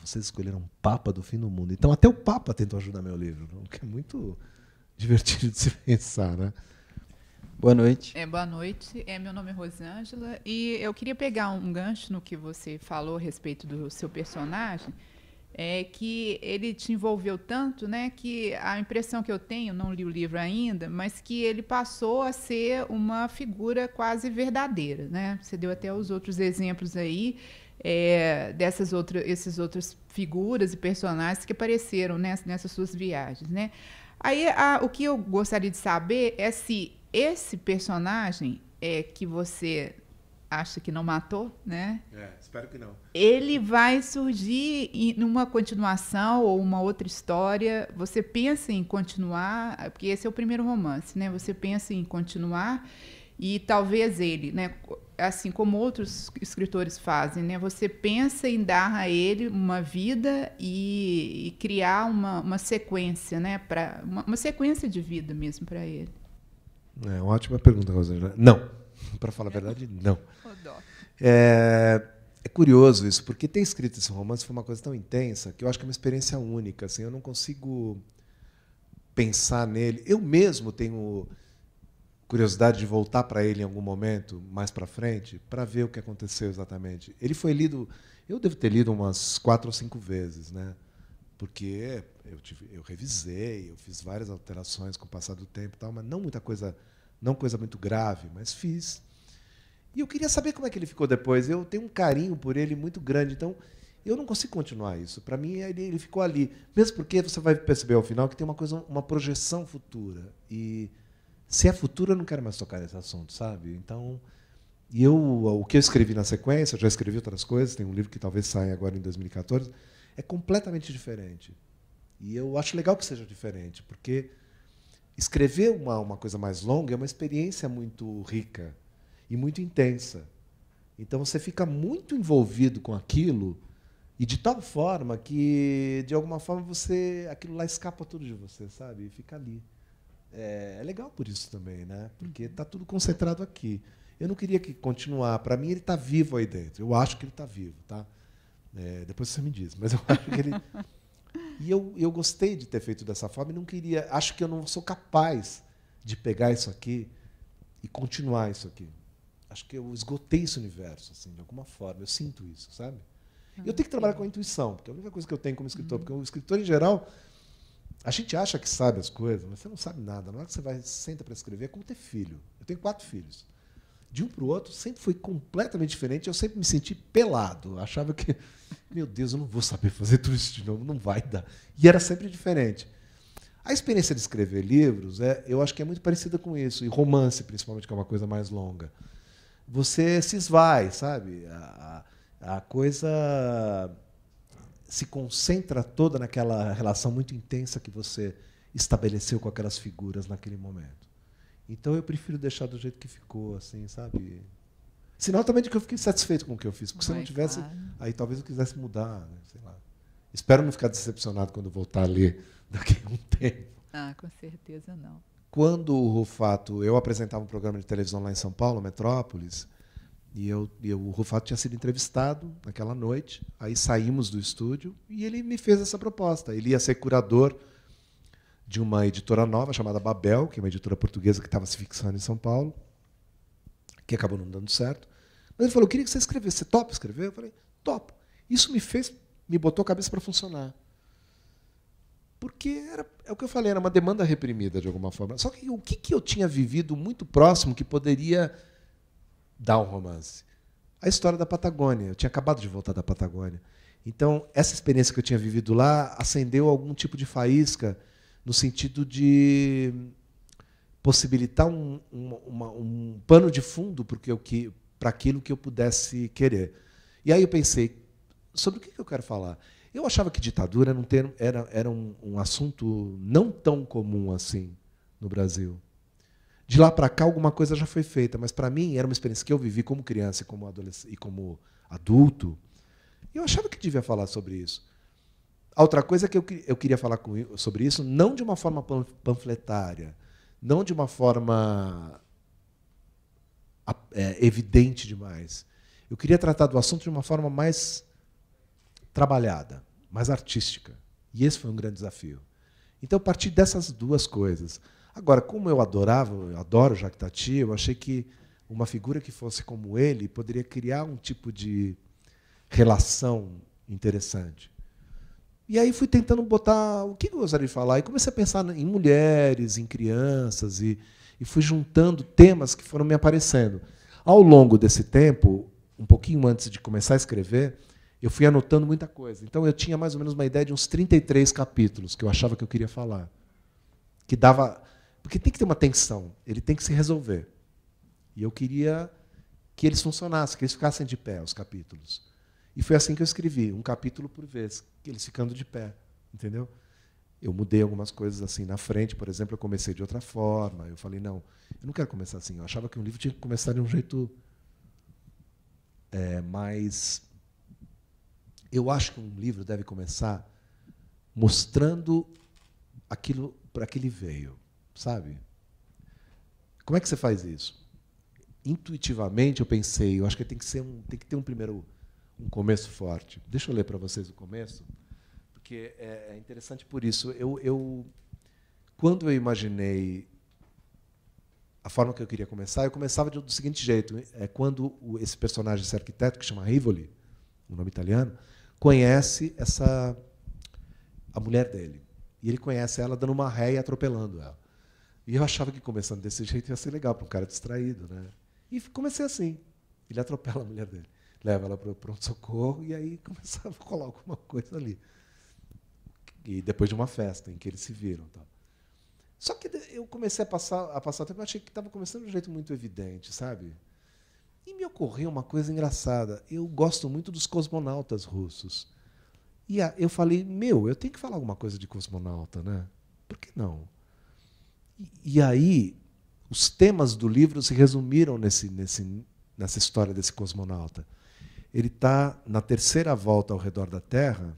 Vocês escolheram um Papa do fim do mundo. Então até o Papa tentou ajudar meu livro, o que é muito <laughs> divertido de se pensar, né? Boa noite. É, boa noite. É, meu nome é Rosângela e eu queria pegar um gancho no que você falou a respeito do seu personagem, é que ele te envolveu tanto, né, que a impressão que eu tenho, não li o livro ainda, mas que ele passou a ser uma figura quase verdadeira, né? Você deu até os outros exemplos aí é, dessas outras, esses outros figuras e personagens que apareceram nessa, nessas suas viagens, né? Aí a, o que eu gostaria de saber é se esse personagem é que você acha que não matou, né? É, espero que não. Ele vai surgir em uma continuação ou uma outra história. Você pensa em continuar, porque esse é o primeiro romance, né? Você pensa em continuar e talvez ele, né? Assim como outros escritores fazem, né? Você pensa em dar a ele uma vida e, e criar uma, uma sequência, né? Para uma, uma sequência de vida mesmo para ele. É uma ótima pergunta, Rosângela. Não. <laughs> Para falar a verdade, não. É, é, curioso isso, porque ter escrito esse romance foi uma coisa tão intensa que eu acho que é uma experiência única. Assim, eu não consigo pensar nele. Eu mesmo tenho curiosidade de voltar para ele em algum momento, mais para frente, para ver o que aconteceu exatamente. Ele foi lido, eu devo ter lido umas quatro ou cinco vezes, né? Porque eu, tive, eu revisei, eu fiz várias alterações com o passar do tempo, tal, mas não muita coisa, não coisa muito grave, mas fiz. E eu queria saber como é que ele ficou depois. Eu tenho um carinho por ele muito grande, então eu não consigo continuar isso. Para mim, ele, ele, ficou ali. Mesmo porque você vai perceber ao final que tem uma coisa, uma projeção futura. E se é futura, eu não quero mais tocar nesse assunto, sabe? Então, e eu, o que eu escrevi na sequência, já escrevi outras coisas, tem um livro que talvez saia agora em 2014, é completamente diferente. E eu acho legal que seja diferente, porque escrever uma, uma coisa mais longa é uma experiência muito rica e muito intensa. Então você fica muito envolvido com aquilo e de tal forma que, de alguma forma, você aquilo lá escapa tudo de você, sabe? E fica ali. É, é legal por isso também, né? Porque está tudo concentrado aqui. Eu não queria que continuar. Para mim, ele está vivo aí dentro. Eu acho que ele está vivo, tá? É, depois você me diz, mas eu <laughs> acho que ele e eu, eu gostei de ter feito dessa forma e não queria. Acho que eu não sou capaz de pegar isso aqui e continuar isso aqui. Acho que eu esgotei esse universo, assim, de alguma forma. Eu sinto isso, sabe? Ah, eu tenho que trabalhar com a intuição, porque é a única coisa que eu tenho como escritor. Uhum. Porque o escritor, em geral, a gente acha que sabe as coisas, mas você não sabe nada. Na hora que você vai senta para escrever, é como ter filho. Eu tenho quatro filhos de um para o outro sempre foi completamente diferente. Eu sempre me senti pelado. Achava que, <laughs> meu Deus, eu não vou saber fazer tudo isso de novo, não vai dar. E era sempre diferente. A experiência de escrever livros, é, eu acho que é muito parecida com isso, e romance, principalmente, que é uma coisa mais longa. Você se esvai, sabe? A, a coisa se concentra toda naquela relação muito intensa que você estabeleceu com aquelas figuras naquele momento. Então eu prefiro deixar do jeito que ficou, assim, sabe? Sinal também de que eu fiquei satisfeito com o que eu fiz. Porque Vai, se não tivesse, claro. aí talvez eu quisesse mudar, né? sei lá. Espero não ficar decepcionado quando voltar a ler <laughs> daqui a um tempo. Ah, com certeza não. Quando o Rufato, eu apresentava um programa de televisão lá em São Paulo, Metrópolis, e, eu, e eu, o Rufato tinha sido entrevistado naquela noite, aí saímos do estúdio e ele me fez essa proposta. Ele ia ser curador de uma editora nova chamada Babel, que é uma editora portuguesa que estava se fixando em São Paulo, que acabou não dando certo. Mas ele falou: eu queria que você escrevesse. Você topa escrever? Eu falei: topo. Isso me fez, me botou a cabeça para funcionar. Porque era, é o que eu falei, era uma demanda reprimida de alguma forma. Só que o que, que eu tinha vivido muito próximo que poderia dar um romance? A história da Patagônia. Eu tinha acabado de voltar da Patagônia. Então, essa experiência que eu tinha vivido lá acendeu algum tipo de faísca no sentido de possibilitar um, um, uma, um pano de fundo para aquilo que eu pudesse querer. E aí eu pensei, sobre o que eu quero falar? Eu achava que ditadura era um, termo, era, era um, um assunto não tão comum assim no Brasil. De lá para cá, alguma coisa já foi feita, mas para mim era uma experiência que eu vivi como criança e como, adolesc e como adulto. E eu achava que devia falar sobre isso. A outra coisa que eu, eu queria falar com, sobre isso, não de uma forma panfletária, não de uma forma é, evidente demais. Eu queria tratar do assunto de uma forma mais trabalhada, mais artística. E esse foi um grande desafio. Então, eu parti dessas duas coisas. Agora, como eu adorava, eu adoro Jacques Tati, eu achei que uma figura que fosse como ele poderia criar um tipo de relação interessante. E aí fui tentando botar o que eu gostaria de falar. E comecei a pensar em mulheres, em crianças, e, e fui juntando temas que foram me aparecendo. Ao longo desse tempo, um pouquinho antes de começar a escrever, eu fui anotando muita coisa. Então eu tinha mais ou menos uma ideia de uns 33 capítulos que eu achava que eu queria falar. Que dava. Porque tem que ter uma tensão, ele tem que se resolver. E eu queria que eles funcionassem, que eles ficassem de pé, os capítulos. E foi assim que eu escrevi, um capítulo por vez, eles ficando de pé, entendeu? Eu mudei algumas coisas assim na frente, por exemplo, eu comecei de outra forma. Eu falei, não, eu não quero começar assim. Eu achava que um livro tinha que começar de um jeito é, mais. Eu acho que um livro deve começar mostrando aquilo para que ele veio, sabe? Como é que você faz isso? Intuitivamente eu pensei, eu acho que tem que, ser um, tem que ter um primeiro um começo forte. Deixa eu ler para vocês o começo, porque é, é, interessante por isso. Eu, eu, quando eu imaginei a forma que eu queria começar, eu começava do seguinte jeito: é quando esse personagem, esse arquiteto que chama Rivoli, o um nome italiano, conhece essa a mulher dele e ele conhece ela dando uma ré e atropelando ela. E eu achava que começando desse jeito ia ser legal para um cara distraído, né? E comecei assim. Ele atropela a mulher dele leva ela para o pronto-socorro e aí <laughs> começava a colar alguma coisa ali. E depois de uma festa em que eles se viram. Tal. Tá? Só que eu comecei a passar, a passar o tempo, eu achei que estava começando de um jeito muito evidente, sabe? E me ocorreu uma coisa engraçada. Eu gosto muito dos cosmonautas russos. E a, eu falei, meu, eu tenho que falar alguma coisa de cosmonauta, né? Por que não? E, e aí, os temas do livro se resumiram nesse, nesse, nessa história desse cosmonauta. Ele está na terceira volta ao redor da Terra.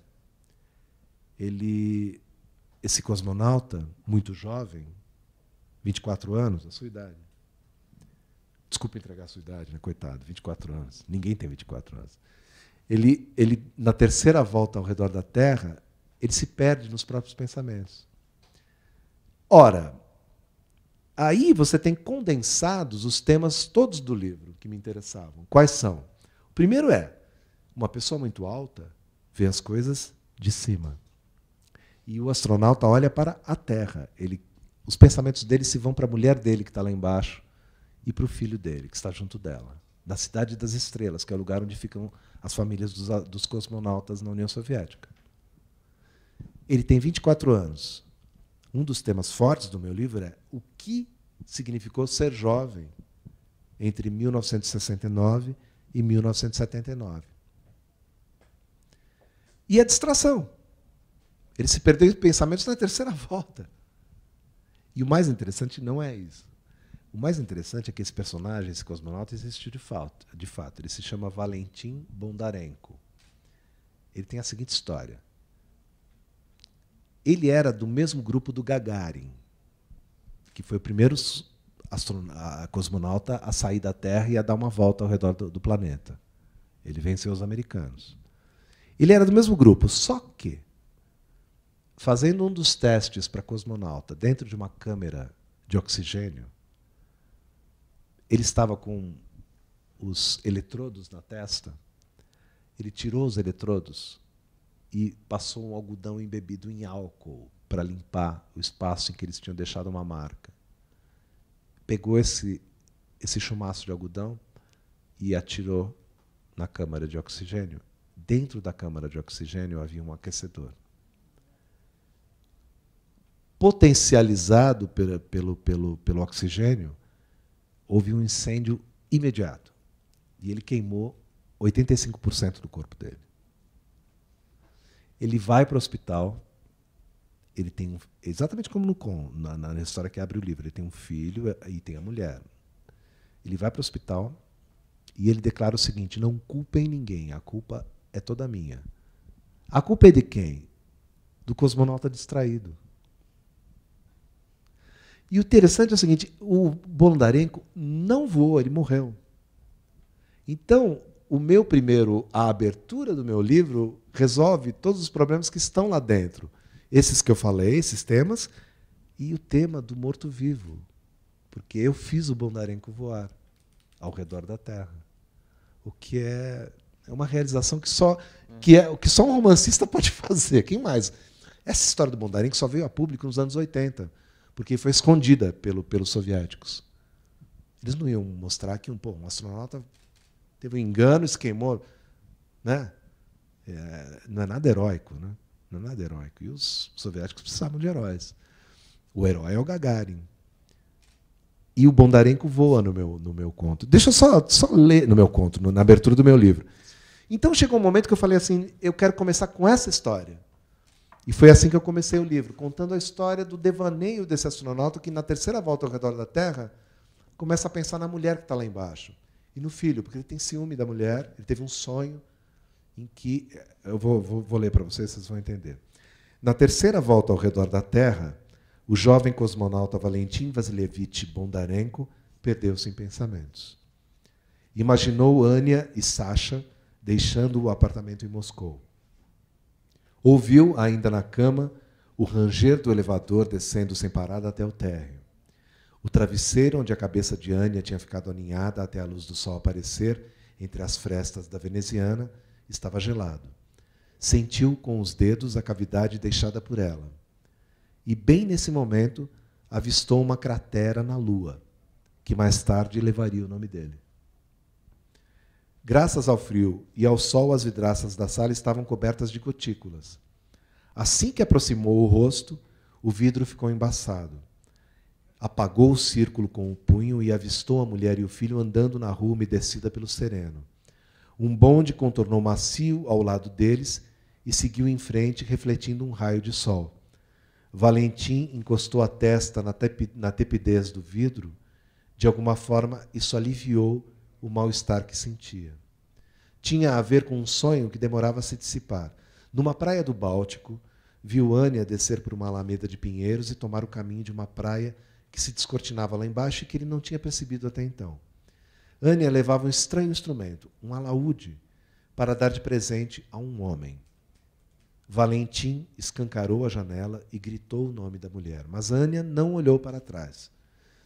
Ele, esse cosmonauta, muito jovem, 24 anos, a sua idade. Desculpa entregar a sua idade, né? coitado, 24 anos. Ninguém tem 24 anos. Ele, ele, na terceira volta ao redor da Terra, ele se perde nos próprios pensamentos. Ora, aí você tem condensados os temas todos do livro que me interessavam. Quais são? Primeiro é, uma pessoa muito alta vê as coisas de cima. E o astronauta olha para a Terra. Ele, os pensamentos dele se vão para a mulher dele que está lá embaixo e para o filho dele que está junto dela, da cidade das estrelas, que é o lugar onde ficam as famílias dos, dos cosmonautas na União Soviética. Ele tem 24 anos. Um dos temas fortes do meu livro é o que significou ser jovem entre 1969 em 1979. E a distração. Ele se perdeu em pensamentos na terceira <laughs> volta. E o mais interessante não é isso. O mais interessante é que esse personagem, esse cosmonauta, existiu de fato. De fato. Ele se chama Valentim Bondarenko. Ele tem a seguinte história. Ele era do mesmo grupo do Gagarin, que foi o primeiro a cosmonauta a sair da Terra e a dar uma volta ao redor do, do planeta. Ele venceu os americanos. Ele era do mesmo grupo, só que, fazendo um dos testes para cosmonauta dentro de uma câmera de oxigênio, ele estava com os eletrodos na testa, ele tirou os eletrodos e passou um algodão embebido em álcool para limpar o espaço em que eles tinham deixado uma marca pegou esse, esse chumaço de algodão e atirou na câmara de oxigênio. Dentro da câmara de oxigênio havia um aquecedor. Potencializado pelo, pelo, pelo, pelo oxigênio, houve um incêndio imediato. E ele queimou 85% do corpo dele. Ele vai para o hospital, ele tem um, exatamente como no com na, na história que abre o livro, ele tem um filho é, e tem a mulher. Ele vai para o hospital e ele declara o seguinte: não culpem ninguém, a culpa é toda minha. A culpa é de quem? Do cosmonauta distraído. E o interessante é o seguinte: o Bondarenko não voou, ele morreu. Então, o meu primeiro, a abertura do meu livro resolve todos os problemas que estão lá dentro esses que eu falei, esses temas, e o tema do morto-vivo. Porque eu fiz o Bondarenco voar ao redor da Terra. O que é, é uma realização que só, que é, que só um romancista pode <laughs> fazer. Quem mais? Essa história do Bondarenko só veio a público nos anos 80, porque foi escondida pelo, pelos soviéticos. Eles não iam mostrar que um, pô, um astronauta teve um engano, esquemou. Né? É, não é nada heróico. Né? Não é nada heróico. E os soviéticos precisavam de heróis. O herói é o Gagarin. E o Bondarenko voa no meu, no meu conto. Deixa eu só, só ler no meu conto, no, na abertura do meu livro. Então chegou um momento que eu falei assim: eu quero começar com essa história. E foi assim que eu comecei o livro, contando a história do devaneio desse astronauta que, na terceira volta ao redor da Terra, começa a pensar na mulher que está lá embaixo e no filho, porque ele tem ciúme da mulher, ele teve um sonho em que. Eh, eu vou, vou, vou ler para vocês, vocês vão entender. Na terceira volta ao redor da Terra, o jovem cosmonauta Valentim Vasilevich Bondarenko perdeu-se em pensamentos. Imaginou Ania e Sasha deixando o apartamento em Moscou. Ouviu, ainda na cama, o ranger do elevador descendo sem parada até o térreo. O travesseiro onde a cabeça de Ania tinha ficado aninhada até a luz do sol aparecer entre as frestas da veneziana estava gelado. Sentiu com os dedos a cavidade deixada por ela. E, bem nesse momento, avistou uma cratera na Lua, que mais tarde levaria o nome dele. Graças ao frio e ao sol, as vidraças da sala estavam cobertas de cutículas. Assim que aproximou o rosto, o vidro ficou embaçado. Apagou o círculo com o punho e avistou a mulher e o filho andando na rua umedecida pelo sereno. Um bonde contornou macio ao lado deles e seguiu em frente, refletindo um raio de sol. Valentim encostou a testa na, tepi, na tepidez do vidro. De alguma forma, isso aliviou o mal-estar que sentia. Tinha a ver com um sonho que demorava a se dissipar. Numa praia do Báltico, viu Ania descer por uma alameda de pinheiros e tomar o caminho de uma praia que se descortinava lá embaixo e que ele não tinha percebido até então. Ania levava um estranho instrumento, um alaúde, para dar de presente a um homem. Valentim escancarou a janela e gritou o nome da mulher, mas Ania não olhou para trás.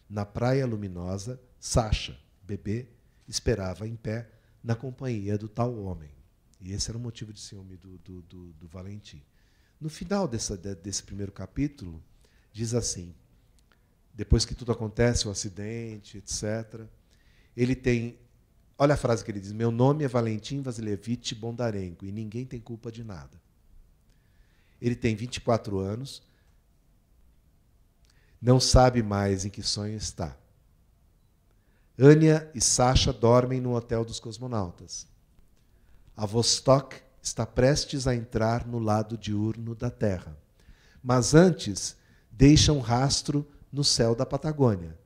Na praia luminosa, Sasha, bebê, esperava em pé na companhia do tal homem. E esse era o motivo de ciúme do, do, do, do Valentim. No final dessa, desse primeiro capítulo, diz assim: depois que tudo acontece, o acidente, etc. Ele tem. Olha a frase que ele diz: Meu nome é Valentim Vasilevich Bondarenko e ninguém tem culpa de nada. Ele tem 24 anos, não sabe mais em que sonho está. Ania e Sasha dormem no hotel dos cosmonautas. A Vostok está prestes a entrar no lado diurno da Terra, mas antes deixa um rastro no céu da Patagônia,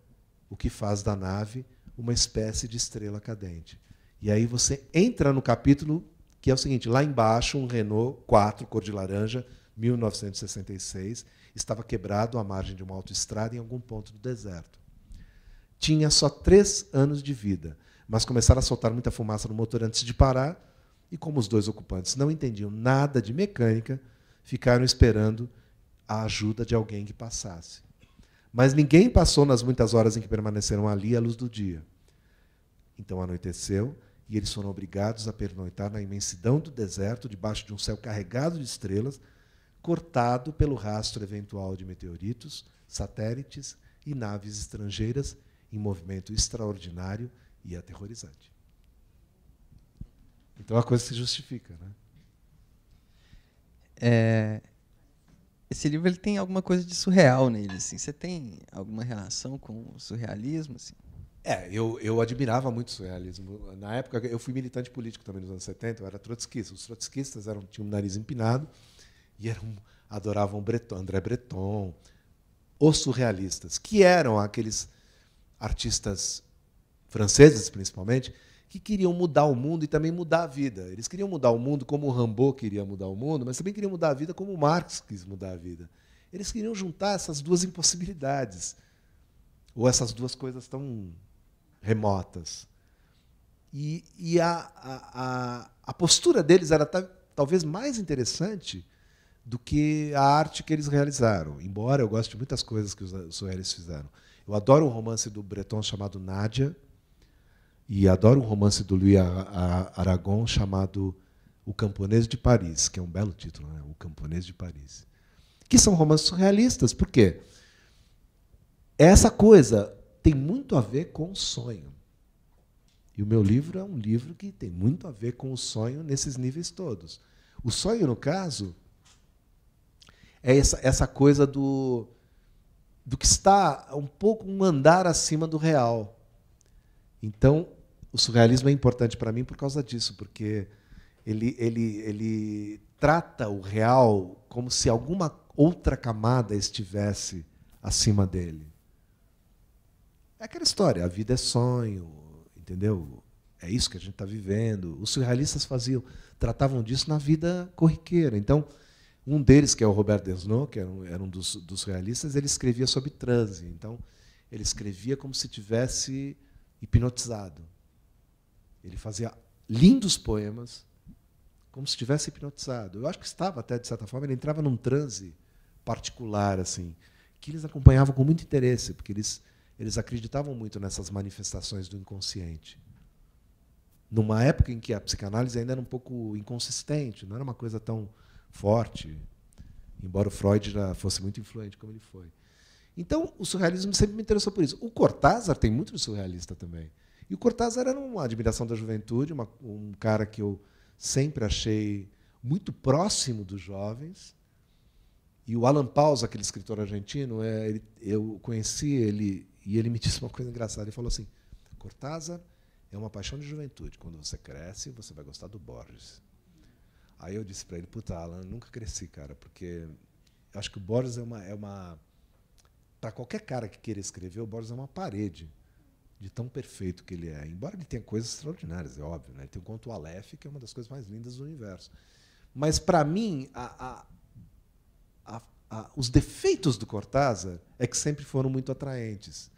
o que faz da nave uma espécie de estrela cadente. E aí você entra no capítulo que é o seguinte: lá embaixo, um Renault 4 cor de laranja, 1966, estava quebrado à margem de uma autoestrada em algum ponto do deserto. Tinha só três anos de vida, mas começaram a soltar muita fumaça no motor antes de parar. E como os dois ocupantes não entendiam nada de mecânica, ficaram esperando a ajuda de alguém que passasse. Mas ninguém passou nas muitas horas em que permaneceram ali à luz do dia. Então anoiteceu e eles foram obrigados a pernoitar na imensidão do deserto, debaixo de um céu carregado de estrelas, cortado pelo rastro eventual de meteoritos, satélites e naves estrangeiras em movimento extraordinário e aterrorizante. Então é a coisa se justifica, né? É, esse livro ele tem alguma coisa de surreal nele, assim. Você tem alguma relação com o surrealismo, assim? É, eu, eu admirava muito o surrealismo. Na época, eu fui militante político também nos anos 70, eu era trotskista. Os trotskistas eram, tinham o um nariz empinado e eram, adoravam Breton, André Breton, os surrealistas, que eram aqueles artistas franceses, principalmente, que queriam mudar o mundo e também mudar a vida. Eles queriam mudar o mundo como o Rambo queria mudar o mundo, mas também queriam mudar a vida como o Marx quis mudar a vida. Eles queriam juntar essas duas impossibilidades, ou essas duas coisas tão remotas. E, e a, a, a, postura deles era talvez mais interessante do que a arte que eles realizaram, embora eu goste de muitas coisas que os surrealistas fizeram. Eu adoro um romance do Breton chamado Nádia, e adoro um romance do Louis Aragon chamado O Camponês de Paris, que é um belo título, né? O Camponês de Paris. Que são romances surrealistas, por quê? Essa coisa tem muito a ver com o sonho. E o meu livro é um livro que tem muito a ver com o sonho nesses níveis todos. O sonho, no caso, é essa, essa coisa do, do que está um pouco um andar acima do real. Então, o surrealismo é importante para mim por causa disso, porque ele, ele, ele trata o real como se alguma outra camada estivesse acima dele. É aquela história, a vida é sonho, entendeu? É isso que a gente está vivendo. Os surrealistas faziam, tratavam disso na vida corriqueira. Então, um deles, que é o Robert Desnos, que era um, era um dos, dos, surrealistas, ele escrevia sobre transe. Então, ele escrevia como se tivesse hipnotizado. Ele fazia lindos poemas, como se estivesse hipnotizado. Eu acho que estava até, de certa forma, ele entrava num transe particular, assim, que eles acompanhavam com muito interesse, porque eles, eles acreditavam muito nessas manifestações do inconsciente. Numa época em que a psicanálise ainda era um pouco inconsistente, não era uma coisa tão forte, embora o Freud já fosse muito influente como ele foi. Então, o surrealismo sempre me interessou por isso. O Cortázar tem muito de surrealista também. E o Cortázar era uma admiração da juventude, uma, um cara que eu sempre achei muito próximo dos jovens. E o Alan Paus, aquele escritor argentino, é, ele, eu conheci ele e ele me <laughs> disse uma coisa engraçada. Ele falou assim: Cortázar é uma paixão de juventude. Quando você cresce, você vai gostar do Borges. Aí eu disse para ele: Puta, Alan, nunca cresci, cara, porque eu acho que o Borges é uma. É uma para qualquer cara que queira escrever, o Borges é uma parede de tão perfeito que ele é. Embora ele tenha coisas extraordinárias, é óbvio. Né? Ele tem o conto Aleph, que é uma das coisas mais lindas do universo. Mas, para mim, a, a, a, os defeitos do Cortázar é que sempre foram muito atraentes.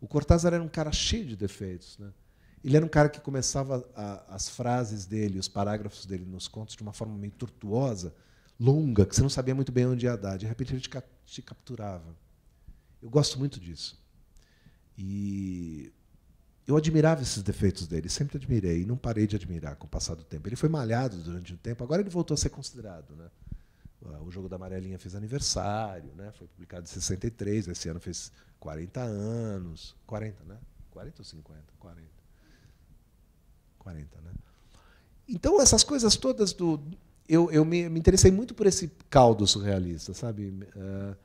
O Cortázar era um cara cheio de defeitos. Né? Ele era um cara que começava as frases dele, os parágrafos dele nos contos, de uma forma meio tortuosa, longa, que você não sabia muito bem onde ia dar. De repente, ele te, te capturava. Eu gosto muito disso. E eu admirava esses defeitos dele, sempre admirei, e não parei de admirar com o passar do tempo. Ele foi malhado durante um tempo, agora ele voltou a ser considerado. Né? Ah, o Jogo da Amarelinha fez aniversário, né? foi publicado em 63, esse ano fez 40 anos. 40, né? 40 ou 50? 40. 40, né? Então, essas coisas todas do. Eu, eu me, me interessei muito por esse caldo surrealista, sabe? Eh,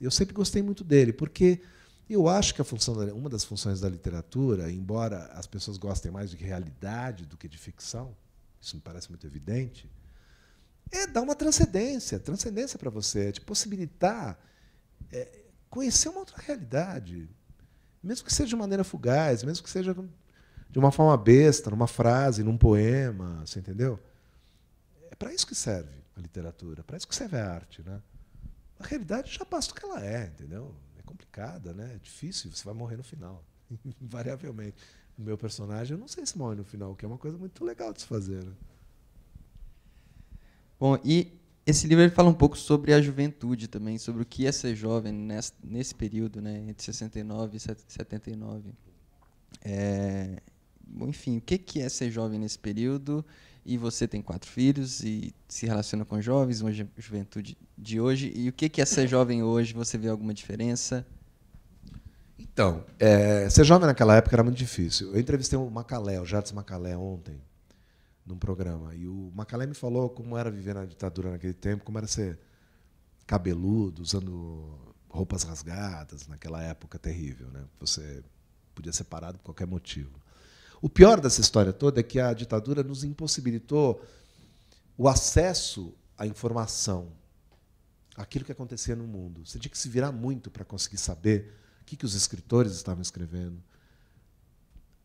eu sempre gostei muito dele, porque eu acho que da, uma das funções da literatura, embora as pessoas gostem mais de realidade do que de ficção, isso me parece muito evidente, é dar uma transcendência, transcendência para você, é te possibilitar é, conhecer uma outra realidade, mesmo que seja de maneira fugaz, mesmo que seja de uma forma besta, numa frase, num poema, você entendeu? É para isso que serve a literatura, para isso que serve a arte, né? A realidade já basta o que ela é, entendeu? complicada, né? É difícil, você vai morrer no final, <laughs> invariavelmente. O meu personagem, eu não sei se morre no final, que é uma coisa muito legal de se fazer. Né? Bom, e esse livro ele fala um pouco sobre a juventude também, sobre o que é ser jovem nesse, nesse período, né, entre 69 e 79. É, enfim, o que é ser jovem nesse período? e você tem quatro filhos e se relaciona com jovens, uma ju juventude de hoje. E o que, que é ser jovem hoje? Você vê alguma diferença? Então, é, ser jovem naquela época era muito difícil. Eu entrevistei o Macalé, o Jardim Macalé, ontem, num programa. E o Macalé me falou como era viver na ditadura naquele tempo, como era ser cabeludo, usando roupas rasgadas, naquela época terrível. Né? Você podia ser parado por qualquer motivo. O pior dessa história toda é que a ditadura nos impossibilitou o acesso à informação, aquilo que acontecia no mundo. Você tinha que se virar muito para conseguir saber o que, que os escritores estavam escrevendo,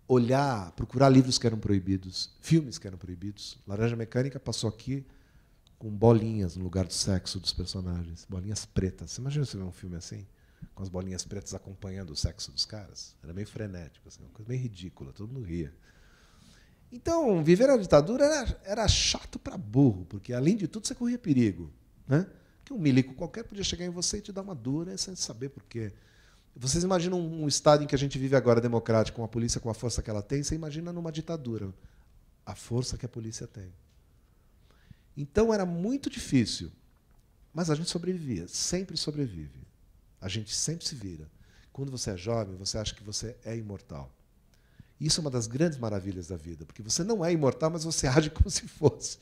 olhar, procurar livros que eram proibidos, filmes que eram proibidos. Laranja Mecânica passou aqui com bolinhas no lugar do sexo dos personagens, bolinhas pretas. Você imagina você ver um filme assim? com as bolinhas pretas acompanhando o sexo dos caras. Era meio frenético, assim, uma coisa meio ridícula, todo mundo ria. Então, viver a ditadura era, era chato para burro, porque além de tudo você corria perigo. Né? Porque um milico qualquer podia chegar em você e te dar uma dura sem saber por quê. Vocês imaginam um Estado em que a gente vive agora democrático, com a polícia com a força que ela tem, você imagina numa ditadura a força que a polícia tem. Então era muito difícil, mas a gente sobrevivia, sempre sobrevive. A gente sempre se vira. Quando você é jovem, você acha que você é imortal. Isso é uma das grandes maravilhas da vida, porque você não é imortal, mas você <laughs> age como se fosse.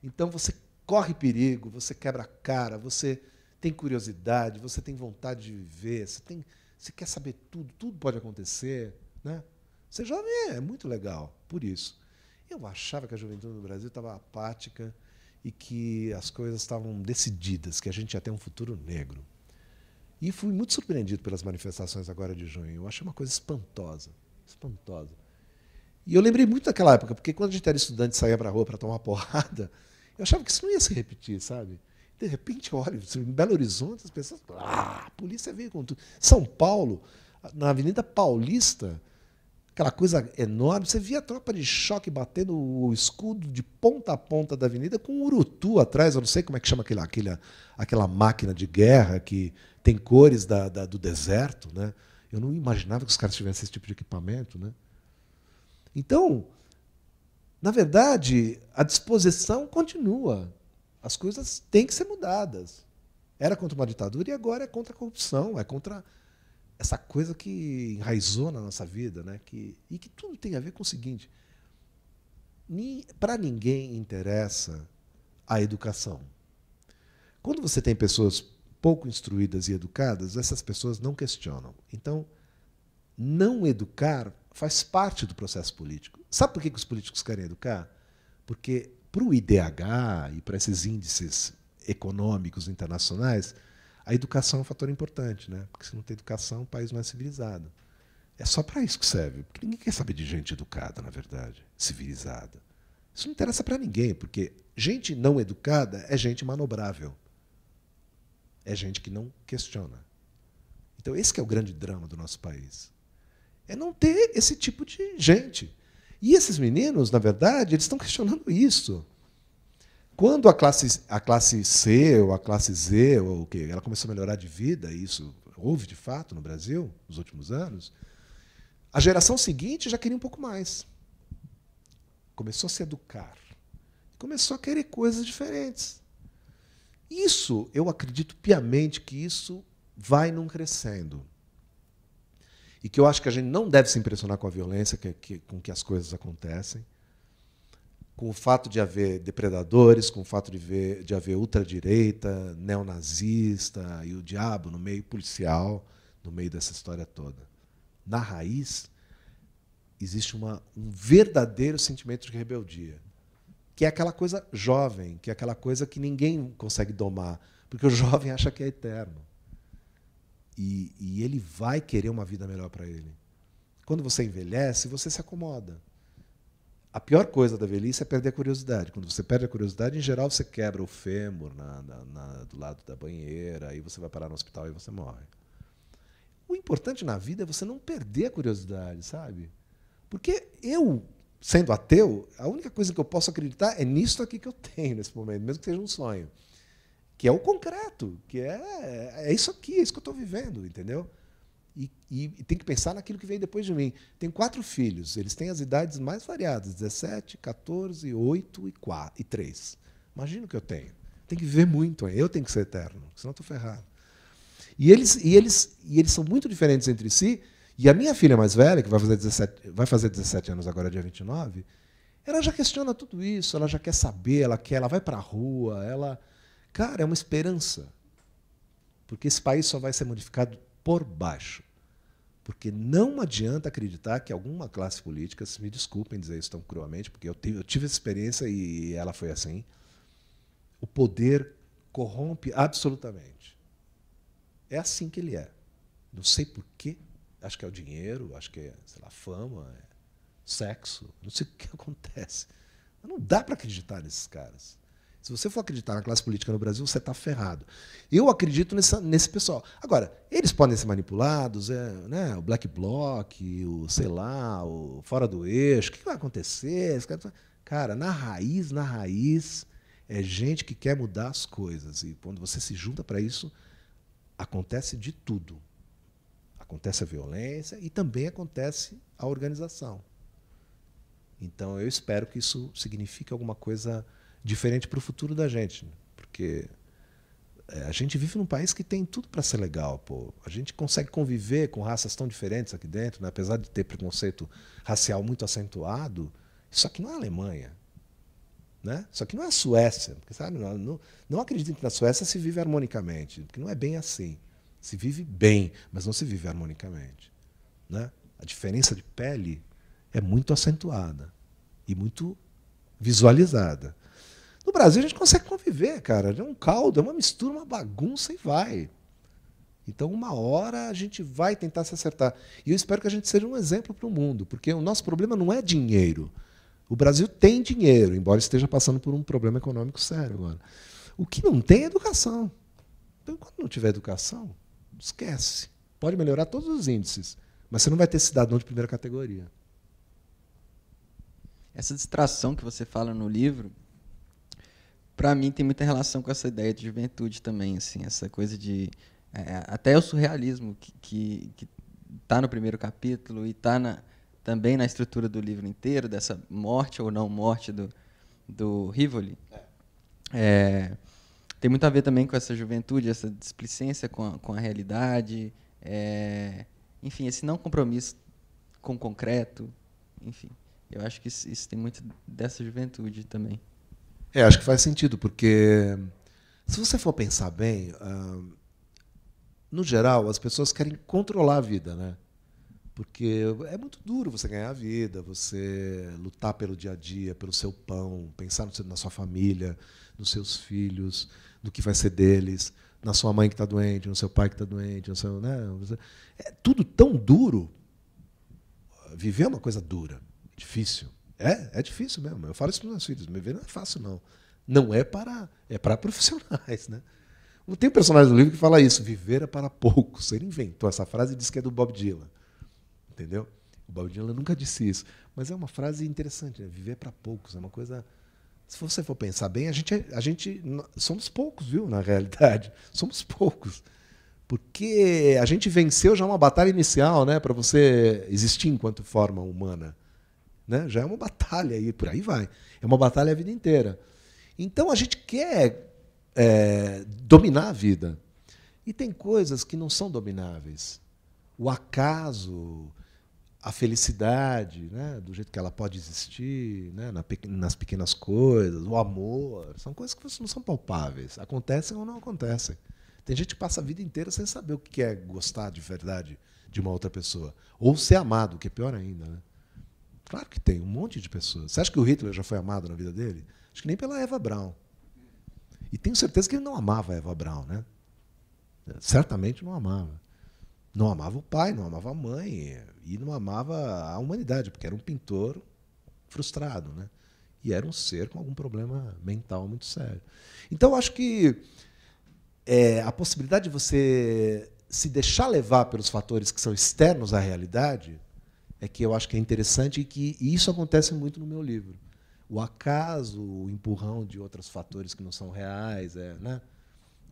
Então você corre perigo, você quebra a cara, você tem curiosidade, você tem vontade de viver, você, tem, você quer saber tudo, tudo pode acontecer. Né? Ser jovem é, é muito legal, por isso. Eu achava que a juventude no Brasil estava apática e que as coisas estavam decididas, que a gente ia ter um futuro negro. E fui muito surpreendido pelas manifestações agora de junho. Eu achei uma coisa espantosa, espantosa. E eu lembrei muito daquela época, porque quando a gente era estudante e saía para a rua para tomar <laughs> porrada, eu achava que isso não ia se repetir, sabe? De repente, olha, em Belo Horizonte, as pessoas. Ah, a polícia veio com tudo. São Paulo, na Avenida Paulista, aquela coisa enorme. Você via a tropa de choque batendo o escudo de ponta a ponta da avenida com um urutu atrás. Eu não sei como é que chama aquele, aquele, aquela máquina de guerra que tem cores da, da, do deserto. Né? Eu não imaginava que os caras tivessem esse tipo de equipamento. Né? Então, na verdade, a disposição continua. As coisas têm que ser mudadas. Era contra uma ditadura e agora é contra a corrupção, é contra essa coisa que enraizou na nossa vida, né? Que, e que tudo tem a ver com o seguinte: para ninguém interessa a educação. Quando você tem pessoas pouco instruídas e educadas, essas pessoas não questionam. Então, não educar faz parte do processo político. Sabe por que, que os políticos querem educar? Porque para o IDH e para esses índices econômicos internacionais, a educação é um fator importante, né? Porque se não tem educação, o país não é civilizado. É só para isso que serve, porque ninguém quer saber de gente educada, na verdade, civilizada. Isso não interessa para ninguém, porque gente não educada é gente manobrável. É gente que não questiona. Então, esse que é o grande drama do nosso país. É não ter esse tipo de gente. E esses meninos, na verdade, eles estão questionando isso. Quando a classe, a classe C ou a classe Z, ou o quê, ela começou a melhorar de vida, e isso houve de fato no Brasil nos últimos anos, a geração seguinte já queria um pouco mais. Começou a se educar. Começou a querer coisas diferentes. Isso, eu acredito piamente que isso vai num crescendo. E que eu acho que a gente não deve se impressionar com a violência que, que, com que as coisas acontecem com o fato de haver depredadores, com o fato de, ver, de haver ultradireita, neonazista e o diabo no meio policial, no meio dessa história toda. Na raiz, existe uma, um verdadeiro sentimento de rebeldia, que é aquela coisa jovem, que é aquela coisa que ninguém consegue domar, porque o <laughs> jovem acha que é eterno. E, e ele vai querer uma vida melhor para ele. Quando você envelhece, você se acomoda. A pior coisa da velhice é perder a curiosidade. Quando você perde a curiosidade, em geral você quebra o fêmur na, na, na, do lado da banheira, aí você vai parar no hospital e você morre. O importante na vida é você não perder a curiosidade, sabe? Porque eu, sendo ateu, a única coisa que eu posso acreditar é nisso aqui que eu tenho nesse momento, mesmo que seja um sonho. Que é o concreto, que é, é isso aqui, é isso que eu estou vivendo, entendeu? E, e, tem que pensar naquilo que veio depois de mim. Tenho quatro filhos, eles têm as idades mais variadas: 17, 14, 8 e, 4, e 3. Imagina o que eu tenho. Tem que viver muito, eu tenho que ser eterno, senão estou ferrado. E eles, e, eles, e eles são muito diferentes entre si. E a minha filha mais velha, que vai fazer 17, vai fazer 17 anos agora, dia 29, ela já questiona tudo isso, ela já quer saber, ela quer, ela vai para a rua, ela. Cara, é uma esperança. Porque esse país só vai ser modificado por baixo. Porque não adianta acreditar que alguma classe política, me desculpem dizer isso tão cruamente, porque eu tive, eu tive essa experiência e ela foi assim. O poder corrompe absolutamente. É assim que ele é. Não sei porquê. Acho que é o dinheiro, acho que é, sei lá, fama, é sexo, não sei o que <laughs> acontece. não dá para acreditar nesses caras. Se você for acreditar na classe política no Brasil, você está ferrado. Eu acredito nessa, nesse pessoal. Agora, eles podem ser manipulados, é, né? o Black Bloc, o sei lá, o Fora do Eixo, o que vai acontecer? Tá- cara, na raiz, na raiz, é gente que quer mudar as coisas. E quando você se junta para isso, acontece de tudo. Acontece a violência e também acontece a organização. Então, eu espero que isso signifique alguma coisa diferente para o futuro da gente. Né? Porque é, a gente vive num país que tem tudo para ser legal, pô. A gente consegue conviver com raças tão diferentes aqui dentro, né? apesar de ter preconceito racial muito acentuado. Isso aqui não é a Alemanha. Né? Isso aqui não é a Suécia. Porque, sabe, não, não, não acredito que na Suécia se vive harmonicamente, porque não é bem assim. Se vive bem, mas não se vive harmonicamente. Né? A diferença de pele é muito acentuada e muito visualizada. No Brasil a gente consegue conviver, cara. É um caldo, é uma mistura, uma bagunça e vai. Então, uma hora a gente vai tentar se acertar. E eu espero que a gente seja um exemplo para o mundo, porque o nosso problema não é dinheiro. O Brasil tem dinheiro, embora esteja passando por um problema econômico sério agora. O que não tem é educação. Então, quando não tiver educação, esquece. Pode melhorar todos os índices, mas você não vai ter cidadão de primeira categoria. Essa distração que você fala no livro para mim tem muita relação com essa ideia de juventude também, assim, essa coisa de é, até o surrealismo que, que, tá no primeiro capítulo e está na, também na estrutura do livro inteiro dessa morte ou não morte do do Rivoli. É. é, tem muito a ver também com essa juventude, essa displicência com a, com a realidade, é, enfim, esse não compromisso com o concreto, enfim, eu acho que isso, isso tem muito dessa juventude também. É, acho que faz sentido, porque se você for pensar bem, no geral, as pessoas querem controlar a vida, né? Porque é muito duro você ganhar a vida, você lutar pelo dia a dia, pelo seu pão, pensar no na sua família, nos seus filhos, no que vai ser deles, na sua mãe que está doente, no seu pai que está doente, no seu, né? É tudo tão duro. Viver é uma coisa dura, difícil. É, é difícil mesmo. Eu falo isso para os meus filhos. Me ver não é fácil, não. Não é para. É para <laughs> profissionais, né? Não tem um personagem do livro que fala isso. Viver é para poucos. Ele inventou essa frase e disse que é do Bob Dylan. Entendeu? O Bob Dylan nunca disse isso. Mas é uma frase interessante, né? Viver é para poucos. É uma coisa. Se você for pensar bem, a gente, é, a gente somos poucos, viu? Na realidade, <laughs> somos poucos. Porque a gente venceu já uma batalha inicial, né? Para você existir enquanto forma humana. Né? Já é uma batalha e por aí vai. É uma batalha a vida inteira. Então a gente quer é, dominar a vida. E tem coisas que não são domináveis. O acaso, a felicidade, né? do jeito que ela pode existir, né? nas pequenas coisas, o amor, são coisas que não são palpáveis. Acontecem ou não acontecem. Tem gente que passa a vida inteira sem saber o que é gostar de verdade de uma outra pessoa. Ou ser amado, que é pior ainda. Né? Claro que tem, um monte de pessoas. Você acha que o Hitler já foi amado na vida dele? Acho que nem pela Eva Braun. E tenho certeza que ele não amava a Eva Braun, né? Certamente não amava. Não amava o pai, não amava a mãe e não amava a humanidade, porque era um pintor frustrado, né? E era um ser com algum problema mental muito sério. Então, acho que é, a possibilidade de você se deixar levar pelos fatores que são externos à realidade é que eu acho que é interessante e que e isso acontece muito no meu livro. O acaso, o empurrão de outros fatores que não são reais, é, né?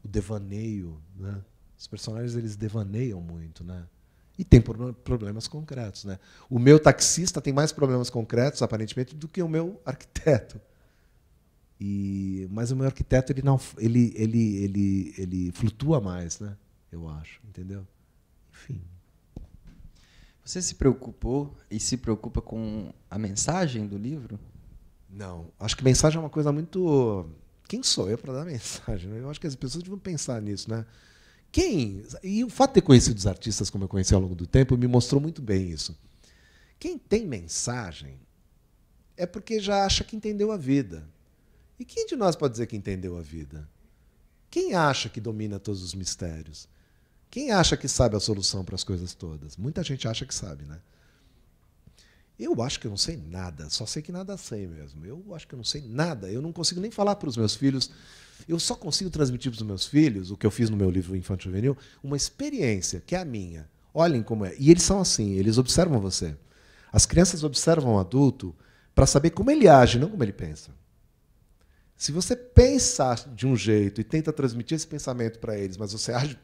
o devaneio. Né? Os personagens eles devaneiam muito. Né? E tem problemas concretos. Né? O meu taxista tem mais problemas concretos, aparentemente, do que o meu arquiteto. E, mas o meu arquiteto ele, não, ele, ele, ele, ele flutua mais, né? eu acho. Entendeu? Enfim. Você se preocupou e se preocupa com a mensagem do livro? Não. Acho que mensagem é uma coisa muito. Quem sou eu para dar <laughs> mensagem? Eu acho que as pessoas devem pensar nisso, né? Quem. E o fato de ter conhecido os artistas como eu conheci ao longo do tempo me mostrou muito bem isso. Quem tem mensagem é porque já acha que entendeu a vida. E quem de nós pode dizer que entendeu a vida? Quem acha que domina todos os mistérios? Quem acha que sabe a solução para as coisas todas? Muita gente acha que sabe, né? Eu acho que eu não sei nada, só sei que nada sei mesmo. Eu acho que eu não sei nada, eu não consigo nem falar para os meus filhos. Eu só consigo transmitir para os meus filhos, o que eu fiz no meu livro Infante Juvenil, uma experiência que é a minha. Olhem como é. E eles são assim, eles observam você. As crianças observam o adulto para saber como ele age, não como ele pensa. Se você pensa de um jeito e tenta transmitir esse pensamento para eles, mas você age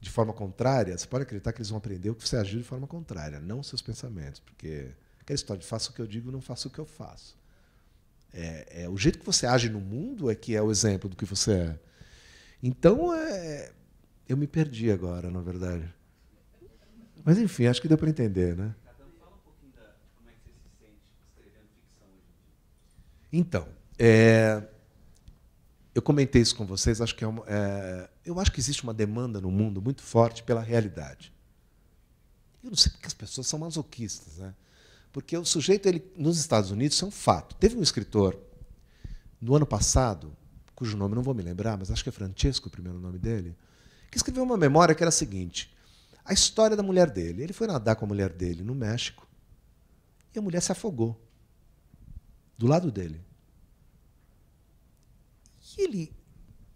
de forma contrária, você pode acreditar que eles vão aprender o que você agiu de forma contrária, não seus pensamentos, porque aquela história de faça o que eu digo, não faça o que eu faço. É, é, o jeito que você age no mundo é que é o exemplo do que você é. Então, é, eu me perdi agora, na verdade. Mas, enfim, acho que deu para entender, né? Então, é, eu comentei isso com vocês, acho que é, uma, é eu acho que existe uma demanda no mundo muito forte pela realidade. Eu não sei porque as pessoas são masoquistas, né? Porque o sujeito, ele, nos Estados Unidos, isso é um fato. Teve um escritor, no ano passado, cujo nome não vou me lembrar, mas acho que é Francesco o primeiro nome dele, que escreveu uma memória que era a seguinte: a história da mulher dele. Ele foi nadar com a mulher dele no México e a mulher se afogou do lado dele. E ele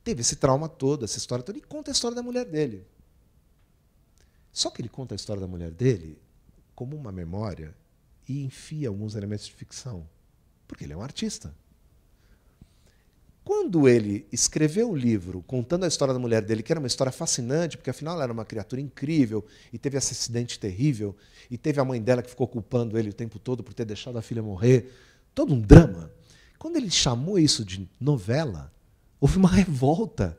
teve esse trauma todo, essa história toda, e conta a história da mulher dele. Só que ele conta a história da mulher dele como uma memória e enfia alguns elementos de ficção, porque ele é um artista. Quando ele escreveu o livro contando a história da mulher dele, que era uma história fascinante, porque afinal ela era uma criatura incrível e teve esse acidente terrível, e teve a mãe dela que ficou culpando ele o tempo todo por ter deixado a filha morrer, todo um drama. Quando ele chamou isso de novela, Houve uma revolta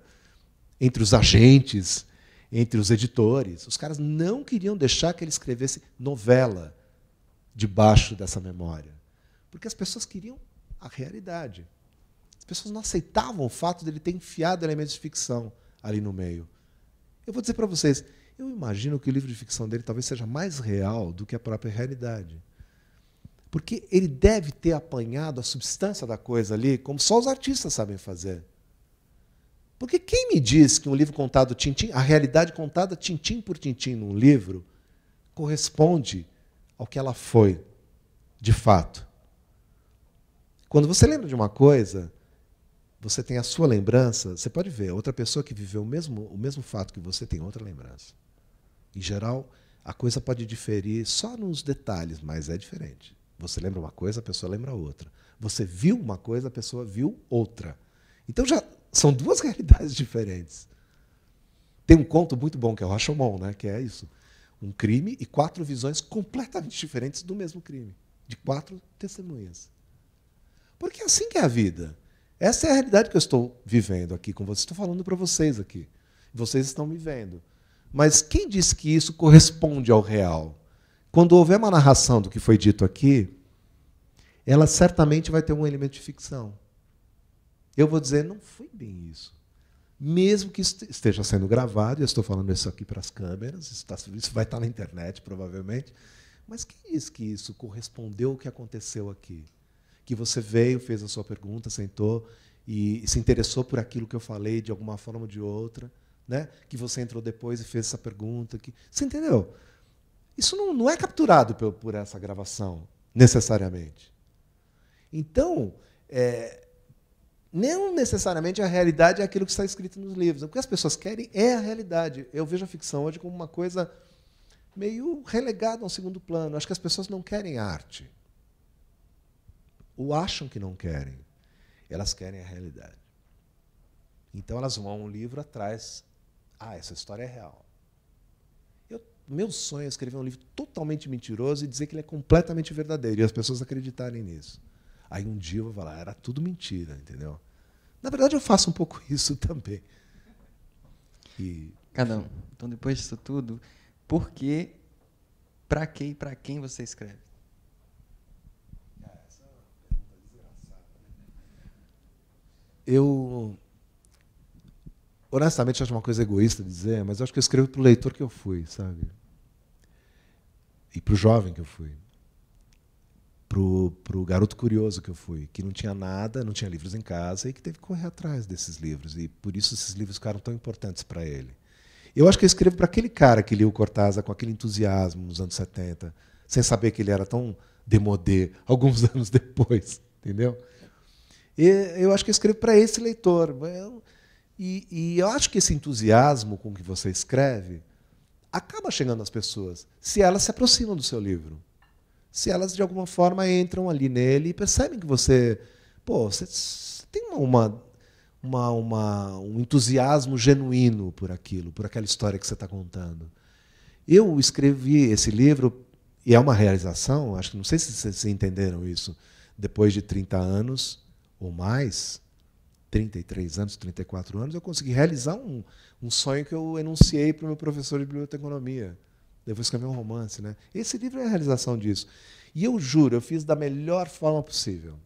entre os agentes, entre os editores. Os caras não queriam deixar que ele escrevesse novela debaixo dessa memória, porque as pessoas queriam a realidade. As pessoas não aceitavam o fato dele ter enfiado elementos de ficção ali no meio. Eu vou dizer para vocês, eu imagino que o livro de ficção dele talvez seja mais real do que a própria realidade. Porque ele deve ter apanhado a substância da coisa ali, como só os artistas sabem fazer. Porque quem me diz que um livro contado tintim, a realidade contada tintim por tintim num livro, corresponde ao que ela foi, de fato. Quando você lembra de uma coisa, você tem a sua lembrança, você pode ver, outra pessoa que viveu o mesmo, o mesmo fato que você tem outra lembrança. Em geral, a coisa pode diferir só nos detalhes, mas é diferente. Você lembra uma coisa, a pessoa lembra outra. Você viu uma coisa, a pessoa viu outra. Então já são duas <laughs> realidades diferentes. Tem um conto muito bom que é o Rashomon, né? que é isso. Um crime e quatro visões completamente diferentes do mesmo crime, de quatro testemunhas. Porque é assim que é a vida. Essa é a realidade que eu estou vivendo aqui com vocês. Estou falando para vocês aqui. Vocês estão me vendo. Mas quem disse que isso corresponde ao real? Quando houver uma narração do que foi dito aqui, ela certamente vai ter um elemento de ficção eu vou dizer, não foi bem isso. Mesmo que esteja sendo gravado, eu estou falando isso aqui para as câmeras, isso, tá, vai estar tá na internet provavelmente, mas quem disse que isso correspondeu ao que aconteceu aqui? Que você veio, fez a sua pergunta, sentou e se interessou por aquilo que eu falei de alguma forma ou de outra, né? que você entrou depois e fez essa pergunta. Que... Você entendeu? Isso não, não é capturado por, por essa gravação, necessariamente. Então, é, não necessariamente a realidade é aquilo que está escrito nos livros. O que as pessoas querem é a realidade. Eu vejo a ficção hoje como uma coisa meio relegada a um segundo plano. Acho que as pessoas não querem arte. Ou acham que não querem. Elas querem a realidade. Então elas vão a um livro atrás. Ah, essa história é real. Eu, meu sonho é escrever um livro totalmente mentiroso e dizer que ele é completamente verdadeiro e as pessoas acreditarem nisso. Aí um dia eu vou falar, era tudo mentira, entendeu? Na verdade, eu faço um pouco <laughs> isso também. E... Cada um. Então, depois disso tudo, por que, para que e para quem você escreve? Eu, honestamente, acho uma coisa egoísta dizer, mas acho que eu escrevo para o leitor que eu fui, sabe? E para o jovem que eu fui pro, pro garoto curioso que eu fui, que não tinha nada, não tinha livros em casa e que teve que correr atrás desses livros. E por isso esses livros ficaram tão importantes para ele. Eu acho que eu escrevo para aquele cara que lia o Cortázar com aquele entusiasmo nos anos 70, sem saber que ele era tão demodê alguns <laughs> anos depois, entendeu? E eu acho que eu escrevo para esse leitor. E, e eu acho que esse entusiasmo com que você escreve acaba chegando às pessoas, se elas se aproximam do seu livro se elas de alguma forma entram ali nele e percebem que você, pô, você tem uma, uma, uma um entusiasmo genuíno por aquilo, por aquela história que você está contando. Eu escrevi esse livro, e é uma realização, acho que não sei se vocês entenderam isso, depois de 30 anos ou mais, 33 anos, 34 anos, eu consegui realizar um, um sonho que eu enunciei para o meu professor de biblioteconomia eu vou escrever um romance, né? Esse livro é a realização disso. E eu juro, eu fiz da melhor forma possível.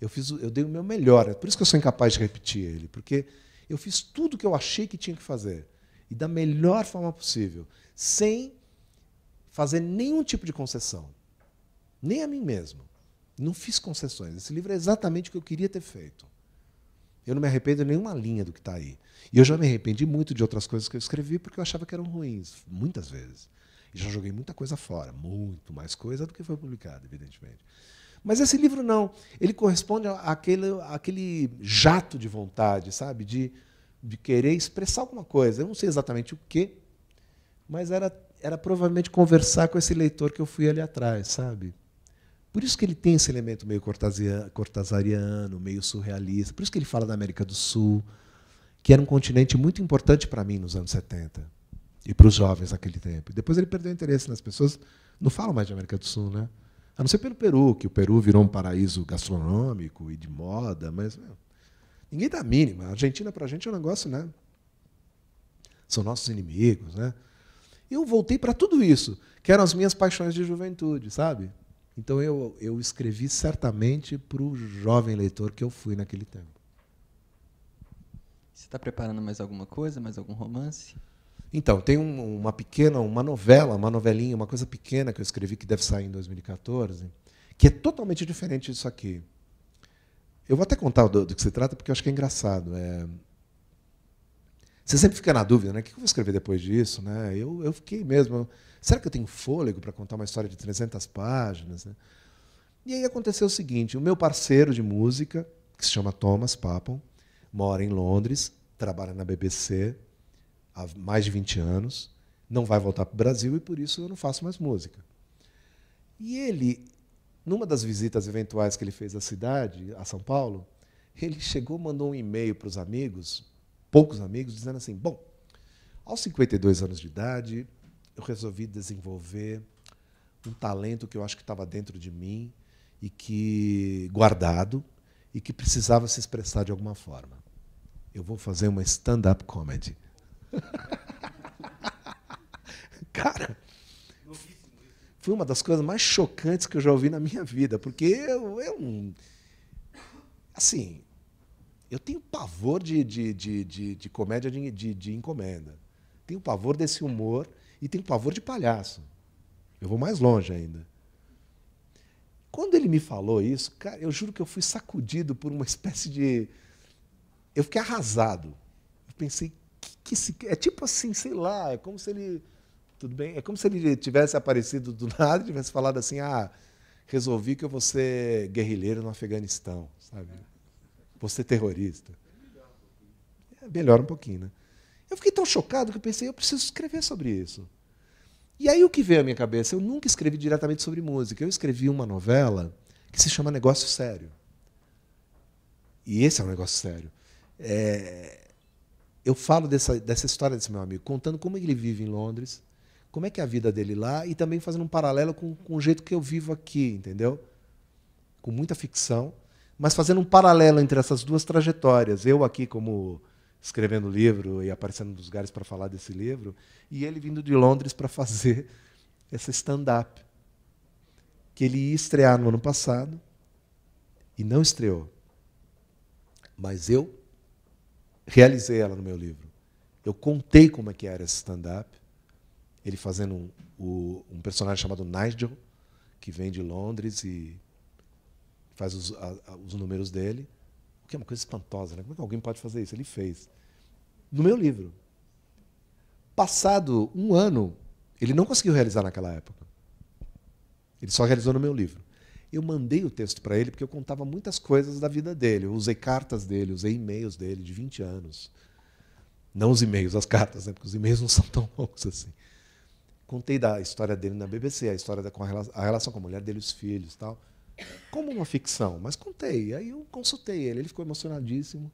Eu fiz, eu dei o meu melhor. É por isso que eu sou incapaz de repetir ele, porque eu fiz tudo o que eu achei que tinha que fazer e da melhor forma possível, sem fazer nenhum tipo de concessão, nem a mim mesmo. Não fiz concessões. Esse livro é exatamente o que eu queria ter feito. Eu não me arrependo de nenhuma linha do que está aí. E eu já me arrependi muito de outras coisas que eu escrevi porque eu achava que eram ruins, muitas vezes. E já joguei muita coisa fora, muito mais coisa do que foi publicado, evidentemente. Mas esse livro não. Ele corresponde àquele, àquele jato de vontade, sabe? De, de querer expressar alguma coisa. Eu não sei exatamente o quê, mas era, era provavelmente conversar com esse leitor que eu fui ali atrás, sabe? Por isso que ele tem esse elemento meio cortasariano, meio surrealista. Por isso que ele fala da América do Sul, que era um continente muito importante para mim nos anos 70 e para os jovens naquele tempo. Depois ele perdeu interesse nas pessoas, não falam mais de América do Sul, né? A não ser pelo Peru, que o Peru virou um paraíso gastronômico e de moda, mas meu, ninguém dá a mínima. A Argentina para a gente é um negócio, né? São nossos inimigos, né? Eu voltei para tudo isso, que eram as minhas paixões de juventude, sabe? Então eu, eu escrevi certamente para o jovem leitor que eu fui naquele tempo. Você está preparando mais alguma coisa, mais algum romance? Então, tem um, uma pequena, uma novela, uma novelinha, uma coisa pequena que eu escrevi que deve sair em 2014, que é totalmente diferente disso aqui. Eu vou até contar do, do que se trata, porque eu acho que é engraçado. É... Você sempre fica na dúvida, né? O que eu vou escrever depois disso? Né? Eu, eu fiquei mesmo. Será que eu tenho fôlego para contar uma história de 300 páginas? Né? E aí aconteceu o seguinte: o meu parceiro de música, que se chama Thomas Papon, mora em Londres, trabalha na BBC, há mais de 20 anos, não vai voltar para o Brasil e por isso eu não faço mais música. E ele, numa das visitas eventuais que ele fez à cidade, a São Paulo, ele chegou, mandou um e-mail para os amigos, poucos amigos, dizendo assim: Bom, aos 52 anos de idade, eu resolvi desenvolver um talento que eu acho que estava dentro de mim e que guardado e que precisava se expressar de alguma forma. Eu vou fazer uma stand-up comedy. <laughs> Cara, foi uma das coisas mais chocantes que eu já ouvi na minha vida, porque eu, eu assim, eu tenho pavor de, de, de, de, de comédia de, de, de encomenda. Tenho pavor desse humor e tenho pavor de palhaço. Eu vou mais longe ainda. Quando ele me falou isso, cara, eu juro que eu fui sacudido por uma <laughs> espécie de. Eu fiquei arrasado. Eu pensei, que se, é tipo assim, sei lá, é como se ele tudo bem, é como se ele tivesse aparecido do <laughs> nada e tivesse falado assim: "Ah, resolvi que eu vou ser guerrilheiro no Afeganistão", sabe? Vou ser terrorista. É, melhora um pouquinho, né? Eu fiquei tão chocado que eu pensei, eu preciso escrever sobre isso. E aí o que veio à minha cabeça? Eu nunca escrevi diretamente sobre música. Eu escrevi uma novela que se chama Negócio Sério. E esse é um negócio sério. É, eu falo dessa, dessa história desse meu amigo, contando como ele vive em Londres, como é que é a vida dele lá e também fazendo um paralelo com, com o jeito que eu vivo aqui, entendeu? Com muita ficção, mas fazendo um paralelo entre essas duas trajetórias. Eu aqui como escrevendo livro e aparecendo nos lugares para falar desse livro, e ele vindo de Londres para fazer <laughs> essa stand-up, que ele ia estrear no ano passado e não estreou. Mas eu realizei ela no meu livro. Eu contei como é que era esse stand-up, ele fazendo um, um, personagem chamado Nigel, que vem de Londres e faz os, a, os números dele, o que é uma coisa espantosa, né? Como é que alguém pode fazer isso? Ele fez. No meu livro. Passado um ano, ele não conseguiu realizar naquela época. Ele só realizou no meu livro. Eu mandei o texto para ele porque eu contava muitas coisas da vida dele. Eu usei cartas dele, usei e-mails dele de 20 anos. Não os e-mails, as cartas, né? porque os e-mails <laughs> não são tão longos assim. Contei da história dele na BBC, a história da com a relação com a mulher dele, os filhos tal. Como uma ficção, mas contei. Aí eu consultei ele, ele ficou emocionadíssimo.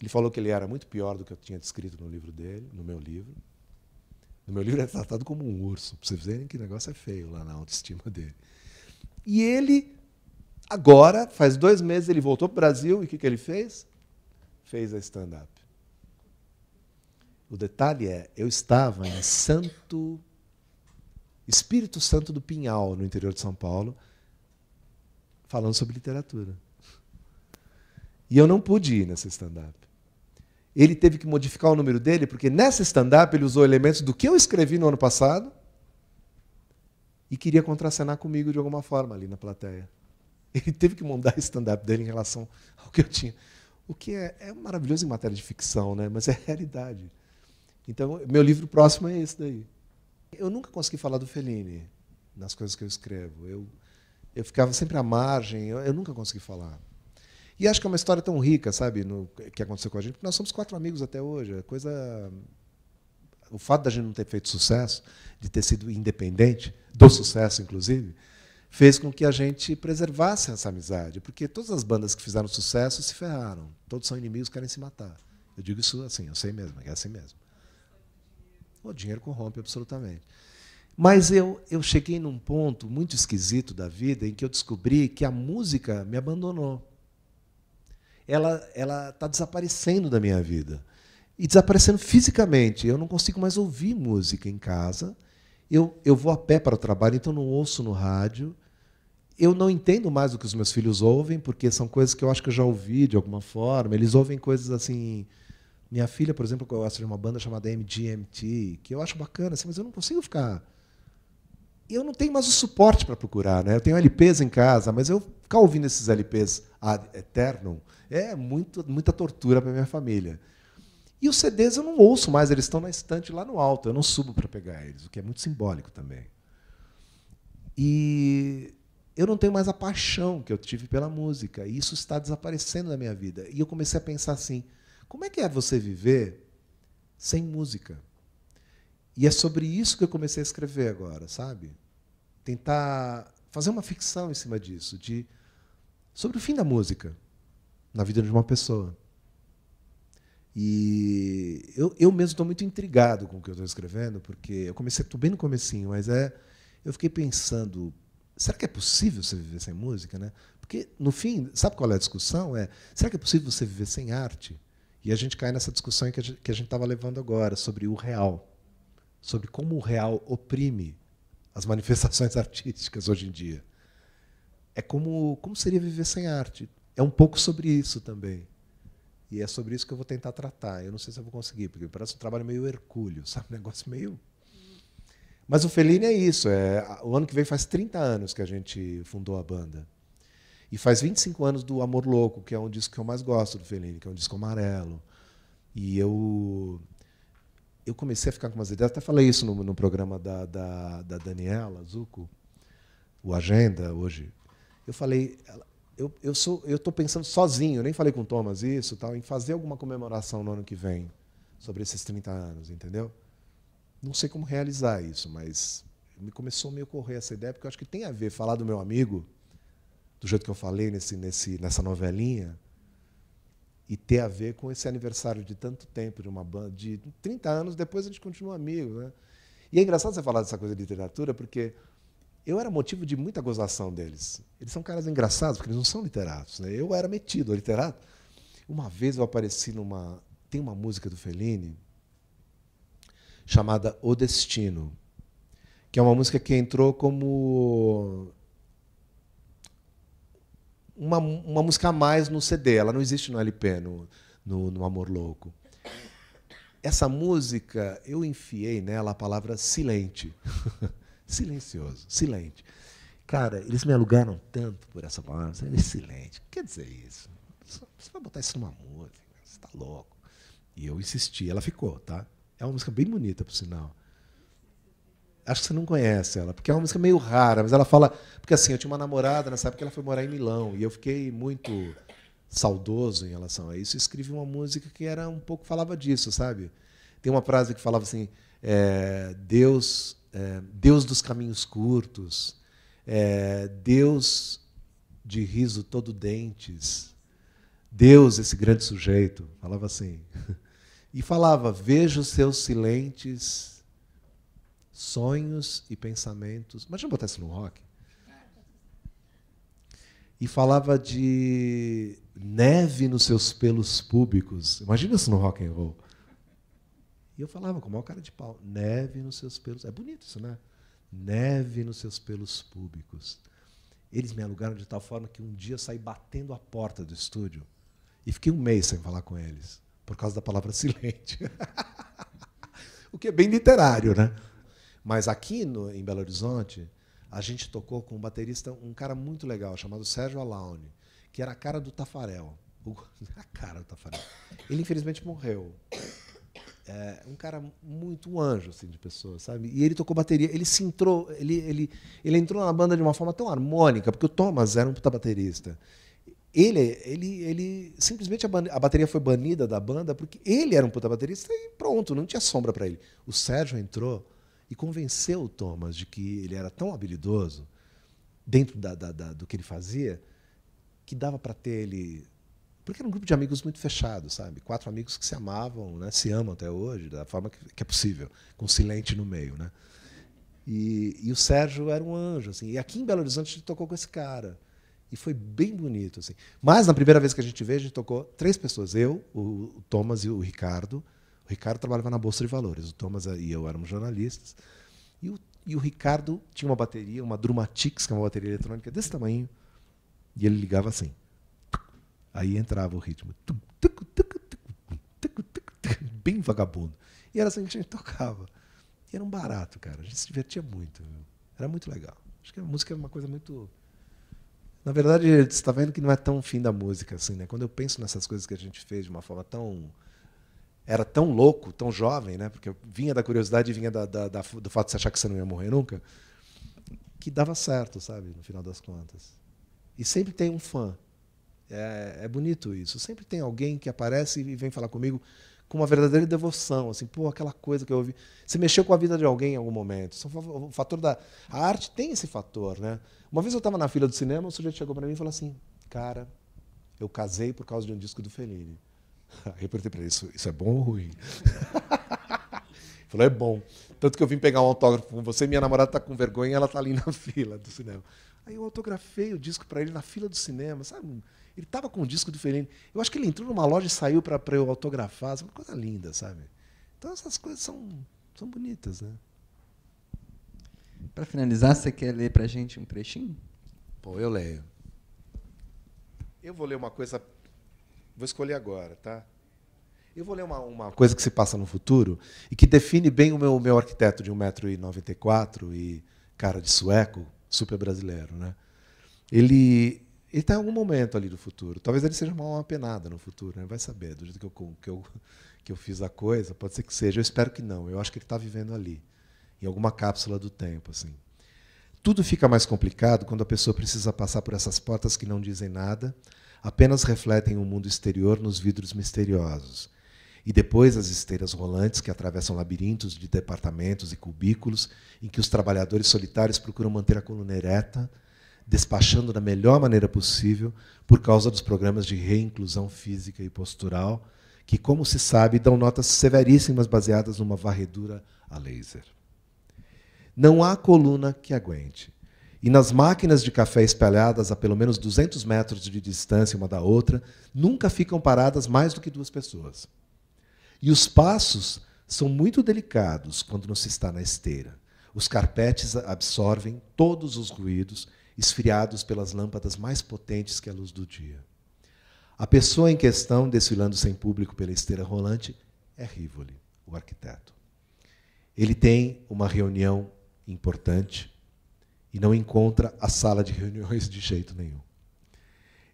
Ele falou que ele era muito pior do que eu tinha descrito no livro dele, no meu livro. No meu livro é tratado como um urso, para vocês verem que o negócio é feio lá na autoestima dele. E ele, agora, faz dois meses, ele voltou para o Brasil e o que, que ele fez? Fez a stand-up. O detalhe é, eu estava em Santo Espírito Santo do Pinhal, no interior de São Paulo, falando sobre literatura. E eu não pude ir nessa stand-up. Ele teve que modificar o número dele, porque nessa stand-up ele usou elementos do que eu escrevi no ano passado e queria contracenar comigo de alguma forma ali na plateia. Ele teve que mudar o stand-up dele em relação ao que eu tinha. O que é, é maravilhoso em matéria de ficção, né? mas é <laughs> realidade. Então, meu livro próximo é esse daí. Eu nunca consegui falar do Fellini nas coisas que eu escrevo. Eu, eu ficava sempre à margem, eu, eu nunca consegui falar. E acho que é uma história tão rica, sabe, no, que aconteceu com a gente, porque nós somos quatro amigos até hoje, é coisa o fato da gente não ter feito sucesso, de ter sido independente, do sucesso, inclusive, fez com que a gente preservasse essa amizade. Porque todas as bandas que fizeram sucesso se ferraram. Todos são inimigos, querem se matar. Eu digo isso assim, eu sei mesmo, é assim mesmo. O dinheiro corrompe absolutamente. Mas eu, eu cheguei num ponto muito esquisito da vida em que eu descobri que a música me abandonou. Ela está desaparecendo da minha vida e desaparecendo fisicamente. Eu não consigo mais ouvir música em casa. Eu, eu vou a pé para o trabalho, então não ouço no rádio. Eu não entendo mais o que os meus filhos ouvem, porque são coisas que eu acho que eu já ouvi de alguma forma. Eles ouvem coisas assim. Minha filha, por exemplo, gosta de uma banda chamada MGMT, que eu acho bacana, assim, mas eu não consigo ficar. Eu não tenho mais o suporte para procurar, né? Eu tenho LPs em casa, mas eu ficar ouvindo esses LPs a eterno é muito, muita tortura para minha família. E os CDs eu não ouço mais, eles estão na estante lá no alto, eu não subo para pegar eles, o que é muito simbólico também. E eu não tenho mais a paixão que eu tive pela música, e isso está desaparecendo da minha vida. E eu comecei a pensar assim: como é que é você viver sem música? E é sobre isso que eu comecei a escrever agora, sabe? Tentar fazer uma ficção em cima disso, de sobre o fim da música na vida de uma pessoa. E eu, eu mesmo estou muito intrigado com o que eu estou escrevendo, porque eu comecei, estou bem no comecinho, mas é, eu fiquei pensando, será que é possível você viver sem música? Né? Porque, no fim, sabe qual é a discussão? É, será que é possível você viver sem arte? E a gente cai nessa discussão que a gente estava levando agora, sobre o real, sobre como o real oprime as <laughs> manifestações artísticas hoje em dia. É como, como seria viver sem arte. É um pouco sobre isso também. E é sobre isso que eu vou tentar tratar. Eu não sei se eu vou conseguir, porque parece um trabalho meio hercúleo, <laughs> sabe? Um negócio meio. Mas o Felini é isso. É, o ano que vem faz 30 anos que a gente fundou a banda. E faz 25 anos do Amor Louco, que é um disco que eu mais gosto do Felini, que é um disco amarelo. E eu eu comecei a ficar com umas ideias, até falei isso no, no programa da, da, da Daniela Zuko, o Agenda, hoje. Eu falei, ela, eu, eu sou eu estou pensando sozinho, nem falei com o Thomas isso, tal, em fazer alguma comemoração no ano que vem sobre esses 30 anos, entendeu? Não sei como realizar isso, mas me começou a me ocorrer essa ideia, porque eu acho que tem a ver falar do meu amigo, do jeito que eu falei nesse, nesse, nessa novelinha, e ter a ver com esse aniversário de tanto tempo de uma banda, de 30 anos depois a gente continua amigo, né? E é engraçado você falar dessa coisa de literatura, porque eu era motivo de muita gozação deles. Eles são caras engraçados, porque eles não são literatos. Né? Eu era metido literato. Uma vez eu apareci numa. Tem uma música do Fellini chamada O Destino, que é uma música que entrou como. Uma, uma música a mais no CD. Ela não existe no LP, no, no, no Amor Louco. Essa música, eu enfiei nela a palavra silente. <laughs> silencioso, silente. Cara, eles me alugaram tanto por essa palavra, silente. O que quer dizer isso? Você vai botar isso numa música, você está louco. E eu insisti, ela ficou, tá? É uma música bem bonita, por sinal. Acho que você não conhece ela, porque é uma música meio rara, mas ela fala. Porque assim, eu tinha uma namorada nessa época, ela foi morar em Milão, e eu fiquei muito saudoso em relação a isso. e escrevi uma música que era um pouco falava disso, sabe? Tem uma frase que falava assim: é, Deus é, Deus dos caminhos curtos, é, Deus de riso todo dentes, Deus, esse grande sujeito, falava assim. <laughs> E falava: Vejo seus silentes sonhos e pensamentos. Imagina botar isso no rock. E falava de neve nos seus pelos públicos. Imagina isso no rock and roll. E eu falava com o maior cara de pau: neve nos seus pelos. É bonito isso, né? Neve nos seus pelos públicos. Eles me alugaram de tal forma que um dia saí batendo a porta do estúdio e fiquei um mês sem falar com eles, por causa da palavra <laughs> silente. o que é bem literário, né? Mas aqui no, em Belo Horizonte, a gente tocou com um baterista, um cara muito legal, chamado Sérgio Alaune, que era a cara do Tafarel. O, <laughs> a cara do Tafarel. Ele, infelizmente, morreu. É, um cara muito anjo assim, de pessoa, sabe? E ele tocou bateria, ele se entrou, ele, ele, ele entrou na banda de uma forma tão harmônica, porque o Thomas era um puta baterista. Ele, ele, ele simplesmente a, a bateria foi banida da banda porque ele era um puta baterista e pronto, não tinha sombra para ele. O Sérgio entrou e convenceu o Thomas de que ele era tão habilidoso dentro da, da, da do que ele fazia que dava para ter ele porque era um grupo de amigos muito fechado, sabe? Quatro amigos que se amavam, né? se amam até hoje, da forma que, que é possível, com silente no meio, né? E, e, o Sérgio era um anjo, assim. E aqui em Belo Horizonte gente tocou com esse cara. E foi bem bonito, assim. Mas na primeira vez que a gente veio, a gente tocou três pessoas. Eu, o, o Thomas e o Ricardo. O Ricardo trabalhava na Bolsa de Valores. O Thomas e eu éramos jornalistas. E o, e o Ricardo tinha uma bateria, uma Drumatix, que é uma bateria eletrônica desse tamanho. E ele ligava assim. Aí entrava o ritmo. Bem vagabundo. E era assim que a gente <laughs> tocava. E era um barato, cara. A gente se divertia muito. Viu? Era muito legal. Acho que a música é uma coisa muito. Na verdade, você está vendo que não é tão fim da música assim, né? Quando eu penso nessas coisas que a gente fez de uma forma tão. Era tão louco, tão jovem, né? Porque vinha da curiosidade vinha da, da, da, do fato de você achar que você não ia morrer nunca. Que dava certo, sabe? No final das contas. E sempre tem um fã é, é bonito isso. Sempre tem alguém que aparece e vem falar comigo com uma verdadeira devoção, assim, pô, aquela coisa que eu ouvi. Você mexeu com a vida de alguém em algum momento. O fator da a arte tem esse fator, né? Uma vez eu estava na fila do cinema, um sujeito chegou para mim e falou assim, cara, eu casei por causa de um disco do Fellini. <laughs> Aí eu perguntei para ele, isso, isso é bom ou ruim? <laughs> falou, é bom. Tanto que eu vim pegar um autógrafo com você, minha namorada está com vergonha, ela está ali na <laughs> fila do cinema. Aí eu autografei o disco para ele na fila do cinema, sabe? Ele tava com um disco diferente. Eu acho que ele entrou numa loja e saiu para eu autografar. Uma coisa linda, sabe? Então essas coisas são, são bonitas, né? Para finalizar, você quer ler para gente um trechinho? Pô, eu leio. Eu vou ler uma coisa. Vou escolher agora, tá? Eu vou ler uma, uma coisa que se passa no futuro e que define bem o meu, meu arquiteto de 1,94m e cara de sueco, super brasileiro. Né? Ele, ele está em algum momento ali do futuro. Talvez ele seja uma alma penada no futuro, né? vai saber, do jeito que eu, que, eu, que eu fiz a coisa, pode ser que seja. Eu espero que não. Eu acho que ele está vivendo ali, em alguma cápsula do tempo. assim. Tudo fica mais complicado quando a pessoa precisa passar por essas portas que não dizem nada, apenas refletem o um mundo exterior nos vidros misteriosos. E depois as esteiras rolantes que atravessam labirintos de departamentos e cubículos em que os trabalhadores solitários procuram manter a coluna ereta despachando da melhor maneira possível por causa dos programas de reinclusão física e postural, que, como se sabe, dão notas severíssimas baseadas numa varredura a laser. Não há coluna que aguente. E nas máquinas de café espalhadas a pelo menos 200 metros de distância uma da outra, nunca ficam paradas mais do que duas pessoas. E os passos são muito delicados quando não se está na esteira. Os carpetes absorvem todos os ruídos esfriados pelas lâmpadas mais potentes que a luz do dia. A pessoa em questão, desfilando sem público pela esteira rolante, é Rivoli, o arquiteto. Ele tem uma reunião importante e não encontra a sala de reuniões de jeito nenhum.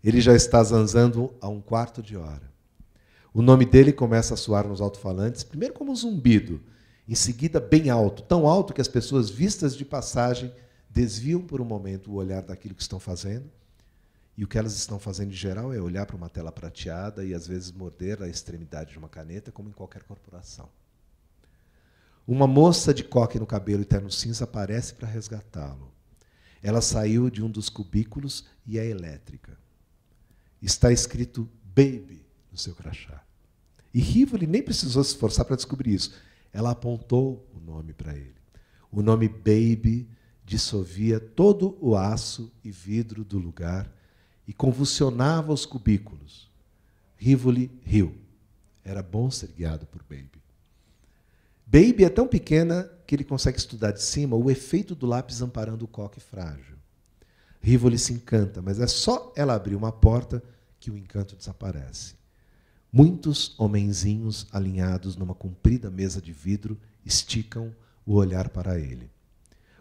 Ele já está zanzando há um quarto de hora. O nome dele começa a soar nos alto-falantes, primeiro como um zumbido, em seguida bem alto, tão alto que as pessoas vistas de passagem desviam por um momento o olhar daquilo que estão fazendo, e o que elas estão fazendo em geral é olhar para uma tela prateada e às vezes morder a extremidade de uma caneta, como em qualquer corporação. Uma moça de coque no cabelo e terno cinza aparece para resgatá-lo. Ela saiu de um dos cubículos e é elétrica. Está escrito Baby no seu crachá. E Rivoli nem precisou se esforçar para descobrir isso. Ela apontou o nome para ele. O nome Baby dissolvia todo o aço e vidro do lugar e convulsionava os cubículos. Rivoli riu. Era bom ser guiado por Baby. Baby é tão pequena que ele consegue estudar de cima o efeito do lápis amparando o coque frágil. Rivoli se encanta, mas é só ela abrir uma porta que o encanto desaparece. Muitos homenzinhos alinhados numa comprida mesa de vidro esticam o olhar para ele.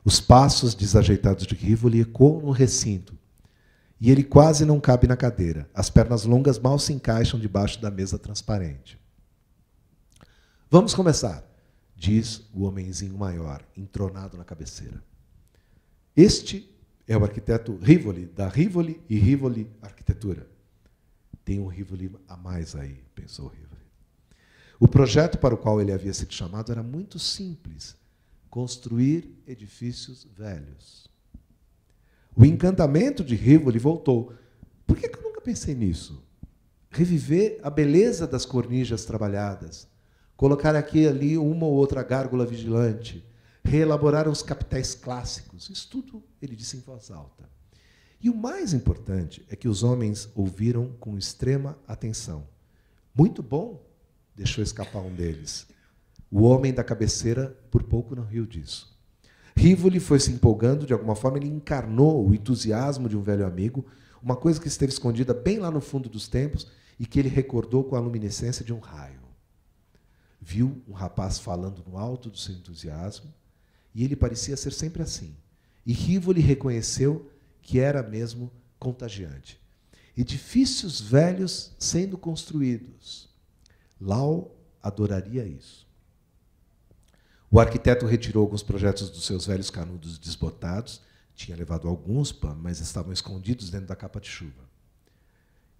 Os passos desajeitados de Rivoli ecoam no recinto. E ele quase não cabe na cadeira. As pernas longas mal se encaixam debaixo da mesa transparente. Vamos começar, diz o homenzinho maior, entronado na cabeceira. Este é o arquiteto Rivoli, da Rivoli e Rivoli Arquitetura. Tem um Rivoli a mais aí, pensou Rivoli. O projeto para o qual ele havia sido chamado era muito simples construir edifícios velhos. O encantamento de Rivoli voltou. Por que, eu nunca pensei nisso? Reviver a beleza das cornijas trabalhadas, colocar aqui e ali uma ou outra gárgula vigilante, reelaborar os capitéis clássicos. Isso tudo ele disse em voz alta. E o mais importante é que os homens ouviram com extrema atenção. Muito bom, deixou escapar um deles. O homem da cabeceira por pouco não riu disso. Rivoli foi se empolgando, de alguma forma ele encarnou o entusiasmo de um velho amigo, uma coisa que esteve escondida bem lá no fundo dos tempos e que ele recordou com a luminescência de um raio. Viu um rapaz falando no alto do seu entusiasmo e ele parecia ser sempre assim. E Rivoli reconheceu que era mesmo contagiante. Edifícios velhos sendo construídos. Lau adoraria isso. O arquiteto retirou alguns projetos dos seus velhos canudos desbotados, tinha levado alguns, mas estavam escondidos dentro da capa de chuva.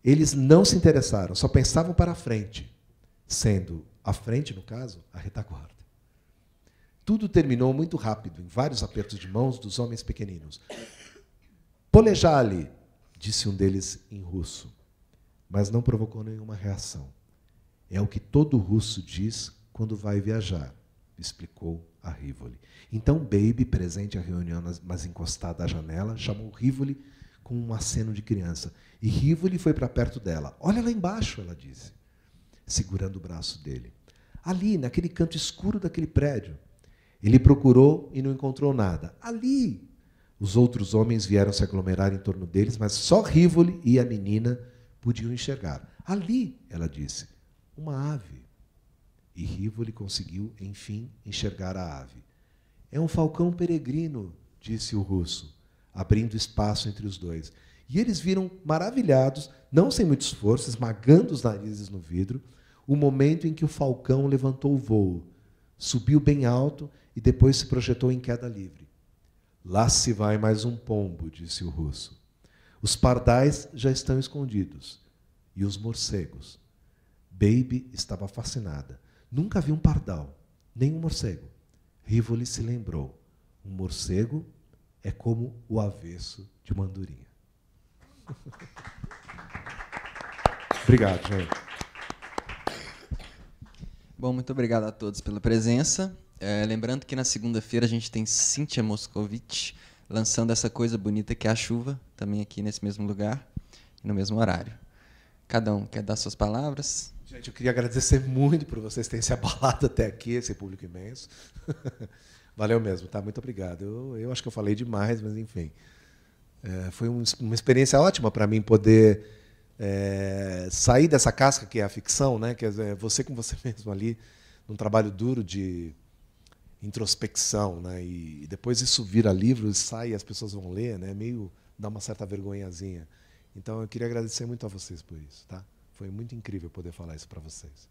Eles não se interessaram, só pensavam para a frente, sendo a frente, no caso, a retaguarda. Tudo terminou muito rápido, em vários apertos de mãos dos homens pequeninos. Polejali, disse um deles em russo, mas não provocou nenhuma reação. É o que todo russo diz quando vai viajar explicou a Rivoli. Então, Baby, presente à reunião, mas encostada à janela, chamou Rivoli com um aceno de criança. E Rivoli foi para perto dela. Olha lá embaixo, ela disse, segurando o braço dele. Ali, naquele canto escuro daquele prédio. Ele procurou e não encontrou nada. Ali! Os outros homens vieram se aglomerar em torno deles, mas só Rivoli e a menina podiam enxergar. Ali, ela disse, uma ave. E Rívoli conseguiu, enfim, enxergar a ave. É um falcão peregrino, disse o russo, abrindo espaço entre os dois. E eles viram, maravilhados, não sem muito esforço, esmagando os narizes no vidro, o momento em que o falcão levantou o voo, subiu bem alto e depois se projetou em queda livre. Lá se vai mais um pombo, disse o russo. Os pardais já estão escondidos e os morcegos. Baby estava fascinada. Nunca vi um pardal, nem um morcego. Rivoli se lembrou: um morcego é como o avesso de uma andorinha. <laughs> obrigado, gente. Bom, muito obrigado a todos pela presença. É, lembrando que na segunda-feira a gente tem Cíntia Moscovitch lançando essa coisa bonita que é a chuva, também aqui nesse mesmo lugar, no mesmo horário. Cada um quer dar suas palavras? Gente, eu queria agradecer muito por vocês terem se abalado até aqui, esse público imenso. <laughs> Valeu mesmo, tá? Muito obrigado. Eu, eu acho que eu falei demais, mas enfim. É, foi um, uma experiência ótima para mim poder é, sair dessa casca que é a ficção, né? Quer dizer, você com você <laughs> mesmo ali, num trabalho duro de introspecção, né? E, e depois isso vira livro, sai, as pessoas vão ler, né? Meio dá uma certa vergonhazinha. Então eu queria agradecer muito a vocês por isso, tá? Foi muito incrível poder falar isso para vocês.